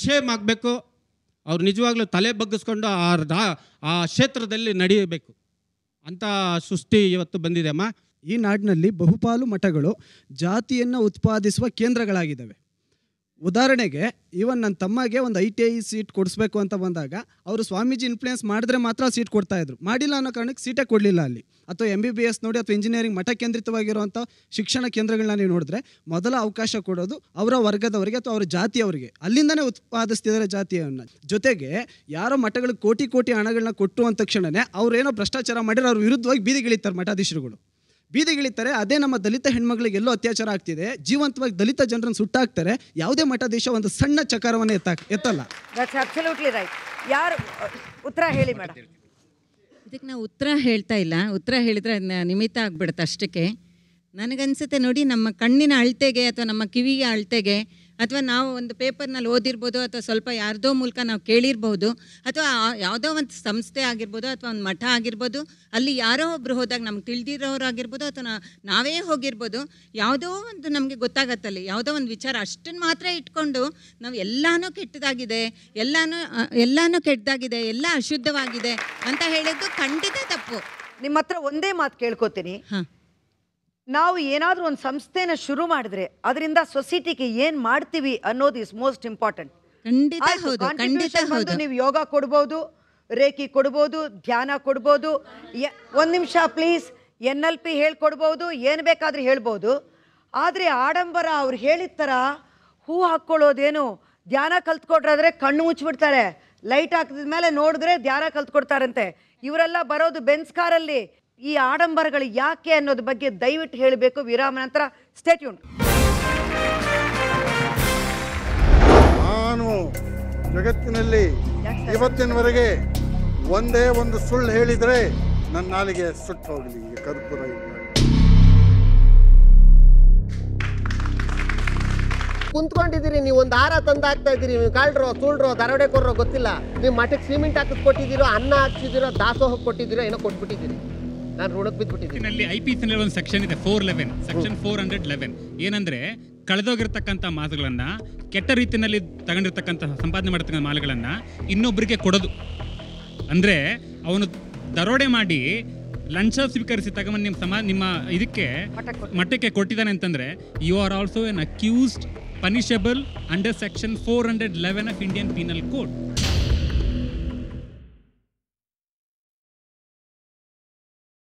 ಶೇಮ್ ಆಗಬೇಕು ಅವ್ರು ನಿಜವಾಗ್ಲೂ ತಲೆ ಬಗ್ಗಿಸ್ಕೊಂಡು ಆ ರಾ ಆ ಕ್ಷೇತ್ರದಲ್ಲಿ ನಡೆಯಬೇಕು ಅಂತ ಸೃಷ್ಟಿ ಇವತ್ತು ಬಂದಿದೆ ಅಮ್ಮ ಈ ನಾಡಿನಲ್ಲಿ ಬಹುಪಾಲು ಮಠಗಳು ಜಾತಿಯನ್ನು ಉತ್ಪಾದಿಸುವ ಕೇಂದ್ರಗಳಾಗಿದ್ದಾವೆ ಉದಾಹರಣೆಗೆ ಈವನ್ ನನ್ನ ತಮ್ಮಗೆ ಒಂದು ಐ ಟಿ ಐ ಸೀಟ್ ಕೊಡಿಸ್ಬೇಕು ಅಂತ ಬಂದಾಗ ಅವರು ಸ್ವಾಮೀಜಿ ಇನ್ಫ್ಲುಯೆನ್ಸ್ ಮಾಡಿದ್ರೆ ಮಾತ್ರ ಸೀಟ್ ಕೊಡ್ತಾ ಇದ್ರು ಮಾಡಿಲ್ಲ ಅನ್ನೋ ಕಾರಣಕ್ಕೆ ಸೀಟೇ ಕೊಡಲಿಲ್ಲ ಅಲ್ಲಿ ಅಥವಾ ಎಮ್ ಬಿ ಬಿ ಎಸ್ ನೋಡಿ ಅಥವಾ ಇಂಜಿನಿಯರಿಂಗ್ ಮಠ ಕೇಂದ್ರಿತವಾಗಿರುವಂಥ ಶಿಕ್ಷಣ ಕೇಂದ್ರಗಳನ್ನ ನೀವು ನೋಡಿದ್ರೆ ಮೊದಲ ಅವಕಾಶ ಕೊಡೋದು ಅವರ ವರ್ಗದವರಿಗೆ ಅಥವಾ ಅವರ ಜಾತಿಯವರಿಗೆ ಅಲ್ಲಿಂದನೇ ಉತ್ಪಾದಿಸ್ತಿದ್ದಾರೆ ಜಾತಿಯನ್ನು ಜೊತೆಗೆ ಯಾರೋ ಮಠಗಳಿಗೆ ಕೋಟಿ ಕೋಟಿ ಹಣಗಳನ್ನ ಕೊಟ್ಟು ಅಂದ ಅವ್ರು ಅವ್ರೇನೋ ಭ್ರಷ್ಟಾಚಾರ ಮಾಡಿರೋ ಅವ್ರ ವಿರುದ್ಧವಾಗಿ ಬೀದಿಗಿಳಿತಾರೆ ಮಠಾಧೀಶರುಗಳು ಬೀದಿಗಿಳಿತಾರೆ ಅದೇ ನಮ್ಮ ದಲಿತ ಹೆಣ್ಮಕ್ಳಿಗೆ ಎಲ್ಲೋ ಅತ್ಯಾಚಾರ ಆಗ್ತಿದೆ ಜೀವಂತವಾಗಿ ದಲಿತ ಜನರನ್ನು ಸುಟ್ಟಾಕ್ತಾರೆ ಯಾವುದೇ ಮಠ ದೇಶ ಒಂದು ಸಣ್ಣ ಚಕಾರವನ್ನು ಎತ್ತ ಎತ್ತಲ್ಲ ಯಾರು ಉತ್ತರ ಹೇಳಿ ಮೇಡಮ್ ಇದಕ್ಕೆ ನಾವು ಉತ್ತರ ಹೇಳ್ತಾ ಇಲ್ಲ ಉತ್ತರ ಹೇಳಿದ್ರೆ ನಿಮಿತ್ತ ಆಗ್ಬಿಡುತ್ತೆ ಅಷ್ಟಕ್ಕೆ ನನಗನ್ಸುತ್ತೆ ನೋಡಿ ನಮ್ಮ ಕಣ್ಣಿನ ಅಳತೆಗೆ ಅಥವಾ ನಮ್ಮ ಕಿವಿಯ ಅಳತೆಗೆ ಅಥವಾ ನಾವು ಒಂದು ಪೇಪರ್ನಲ್ಲಿ ಓದಿರ್ಬೋದು ಅಥವಾ ಸ್ವಲ್ಪ ಯಾರ್ದೋ ಮೂಲಕ ನಾವು ಕೇಳಿರ್ಬೋದು ಅಥವಾ ಯಾವುದೋ ಒಂದು ಸಂಸ್ಥೆ ಆಗಿರ್ಬೋದು ಅಥವಾ ಒಂದು ಮಠ ಆಗಿರ್ಬೋದು ಅಲ್ಲಿ ಯಾರೋ ಒಬ್ರು ಹೋದಾಗ ನಮ್ಗೆ ತಿಳಿದಿರೋರು ಆಗಿರ್ಬೋದು ಅಥವಾ ನಾವೇ ಹೋಗಿರ್ಬೋದು ಯಾವುದೋ ಒಂದು ನಮಗೆ ಗೊತ್ತಾಗತ್ತಲ್ಲಿ ಯಾವುದೋ ಒಂದು ವಿಚಾರ ಅಷ್ಟನ್ನು ಮಾತ್ರ ಇಟ್ಕೊಂಡು ನಾವು ಎಲ್ಲನೂ ಕೆಟ್ಟದಾಗಿದೆ ಎಲ್ಲನೂ ಎಲ್ಲನೂ ಕೆಟ್ಟದಾಗಿದೆ ಎಲ್ಲ ಅಶುದ್ಧವಾಗಿದೆ ಅಂತ ಹೇಳಿದ್ದು ಖಂಡಿತ ತಪ್ಪು ನಿಮ್ಮ ಹತ್ರ ಒಂದೇ ಮಾತು ಕೇಳ್ಕೊತೀನಿ ನಾವು ಏನಾದರೂ ಒಂದು ಸಂಸ್ಥೆನ ಶುರು ಮಾಡಿದ್ರೆ ಅದರಿಂದ ಸೊಸೈಟಿಗೆ ಏನು ಮಾಡ್ತೀವಿ ಅನ್ನೋದು ಇಸ್ ಮೋಸ್ಟ್ ಇಂಪಾರ್ಟೆಂಟ್ ನೀವು ಯೋಗ ಕೊಡ್ಬೋದು ರೇಖಿ ಕೊಡ್ಬೋದು ಧ್ಯಾನ ಕೊಡ್ಬೋದು ಒಂದು ನಿಮಿಷ ಪ್ಲೀಸ್ ಎನ್ ಎಲ್ ಪಿ ಹೇಳ್ಕೊಡ್ಬೋದು ಏನು ಬೇಕಾದ್ರೂ ಹೇಳ್ಬೋದು ಆದರೆ ಆಡಂಬರ ಅವ್ರು ಹೇಳಿದ ತರ ಹೂ ಹಾಕ್ಕೊಳ್ಳೋದೇನು ಧ್ಯಾನ ಕಲ್ತ್ಕೊಟ್ರಾದ್ರೆ ಕಣ್ಣು ಮುಚ್ಚಿಬಿಡ್ತಾರೆ ಲೈಟ್ ಹಾಕ್ತಿದ್ಮೇಲೆ ನೋಡಿದ್ರೆ ಧ್ಯಾನ ಕಲ್ತ್ಕೊಡ್ತಾರಂತೆ ಇವರೆಲ್ಲ ಬರೋದು ಬೆನ್ಸ್ಕಾರಲ್ಲಿ ಕಾರಲ್ಲಿ ಈ ಆಡಂಬರಗಳು ಯಾಕೆ ಅನ್ನೋದ್ರ ಬಗ್ಗೆ ದಯವಿಟ್ಟು ಹೇಳಬೇಕು ವಿರಾಮ ನಂತರ ಸ್ಟೇಟ್ ನಾನು ಜಗತ್ತಿನಲ್ಲಿ ಇವತ್ತಿನವರೆಗೆ ಒಂದೇ ಒಂದು ಸುಳ್ಳು ಹೇಳಿದರೆ ನನ್ನ ನಾಲಿಗೆ ಸುಟ್ಟು ಹೋಗಲಿ ಈಗ ಕರ್ಪೂರ ಕುಂತ್ಕೊಂಡಿದ್ದೀರಿ ನೀವು ಒಂದು ಹಾರ ತಂದು ಹಾಕ್ತಾ ಇದ್ದೀರಿ ನೀವು ಕಾಳ್ರೋ ತುಳ್ರೋ ದರೋಡೆ ಕೊಡ್ರೋ ಗೊತ್ತಿಲ್ಲ ನೀವು ಮಠಕ್ಕೆ ಸಿಮೆಂಟ್ ಹಾಕಿದ್ ಕೊಟ್ಟಿದ್ದೀರೋ ಅನ್ನ ಹಾಕ್ಸಿದಿರೋ ದಾಸೋಹಕ್ಕೆ ಕೊಟ್ಟಿದ್ದೀರೋ ಏನೋ ಕೊಟ್ಬಿಟ್ಟಿದ್ದೀರಿ ನಾನು ಋಣಕ್ಕೆ ಬಿದ್ದುಬಿಟ್ಟಿದ್ದೀನಿ ಐ ಪಿ ಸಿ ಒಂದು ಸೆಕ್ಷನ್ ಇದೆ four eleven section four hundred eleven ಏನಂದ್ರೆ ಕಳೆದೋಗಿರ್ತಕ್ಕಂಥ ಮಾತುಗಳನ್ನ ಕೆಟ್ಟ ರೀತಿಯಲ್ಲಿ ತಗೊಂಡಿರ್ತಕ್ಕಂಥ ಸಂಪಾದನೆ ಮಾಡಿರ್ತಕ್ಕಂಥ ಮಾಲುಗಳನ್ನ ಇನ್ನೊಬ್ಬರಿಗೆ ಕೊಡೋದು ಅಂದ್ರೆ ಅವನು ದರೋಡೆ ಮಾಡಿ ಲಂಚ ಸ್ವೀಕರಿಸಿ ತಗೊಂಡು ನಿಮ್ಮ ಸಮಾ ನಿಮ್ಮ ಇದಕ್ಕೆ ಮಟ್ಟಕ್ಕೆ ಕೊಟ್ಟಿದ್ದಾನೆ ಅಂತಂದ್ರೆ you are also an accused punishable under section four hundred eleven of Indian Penal code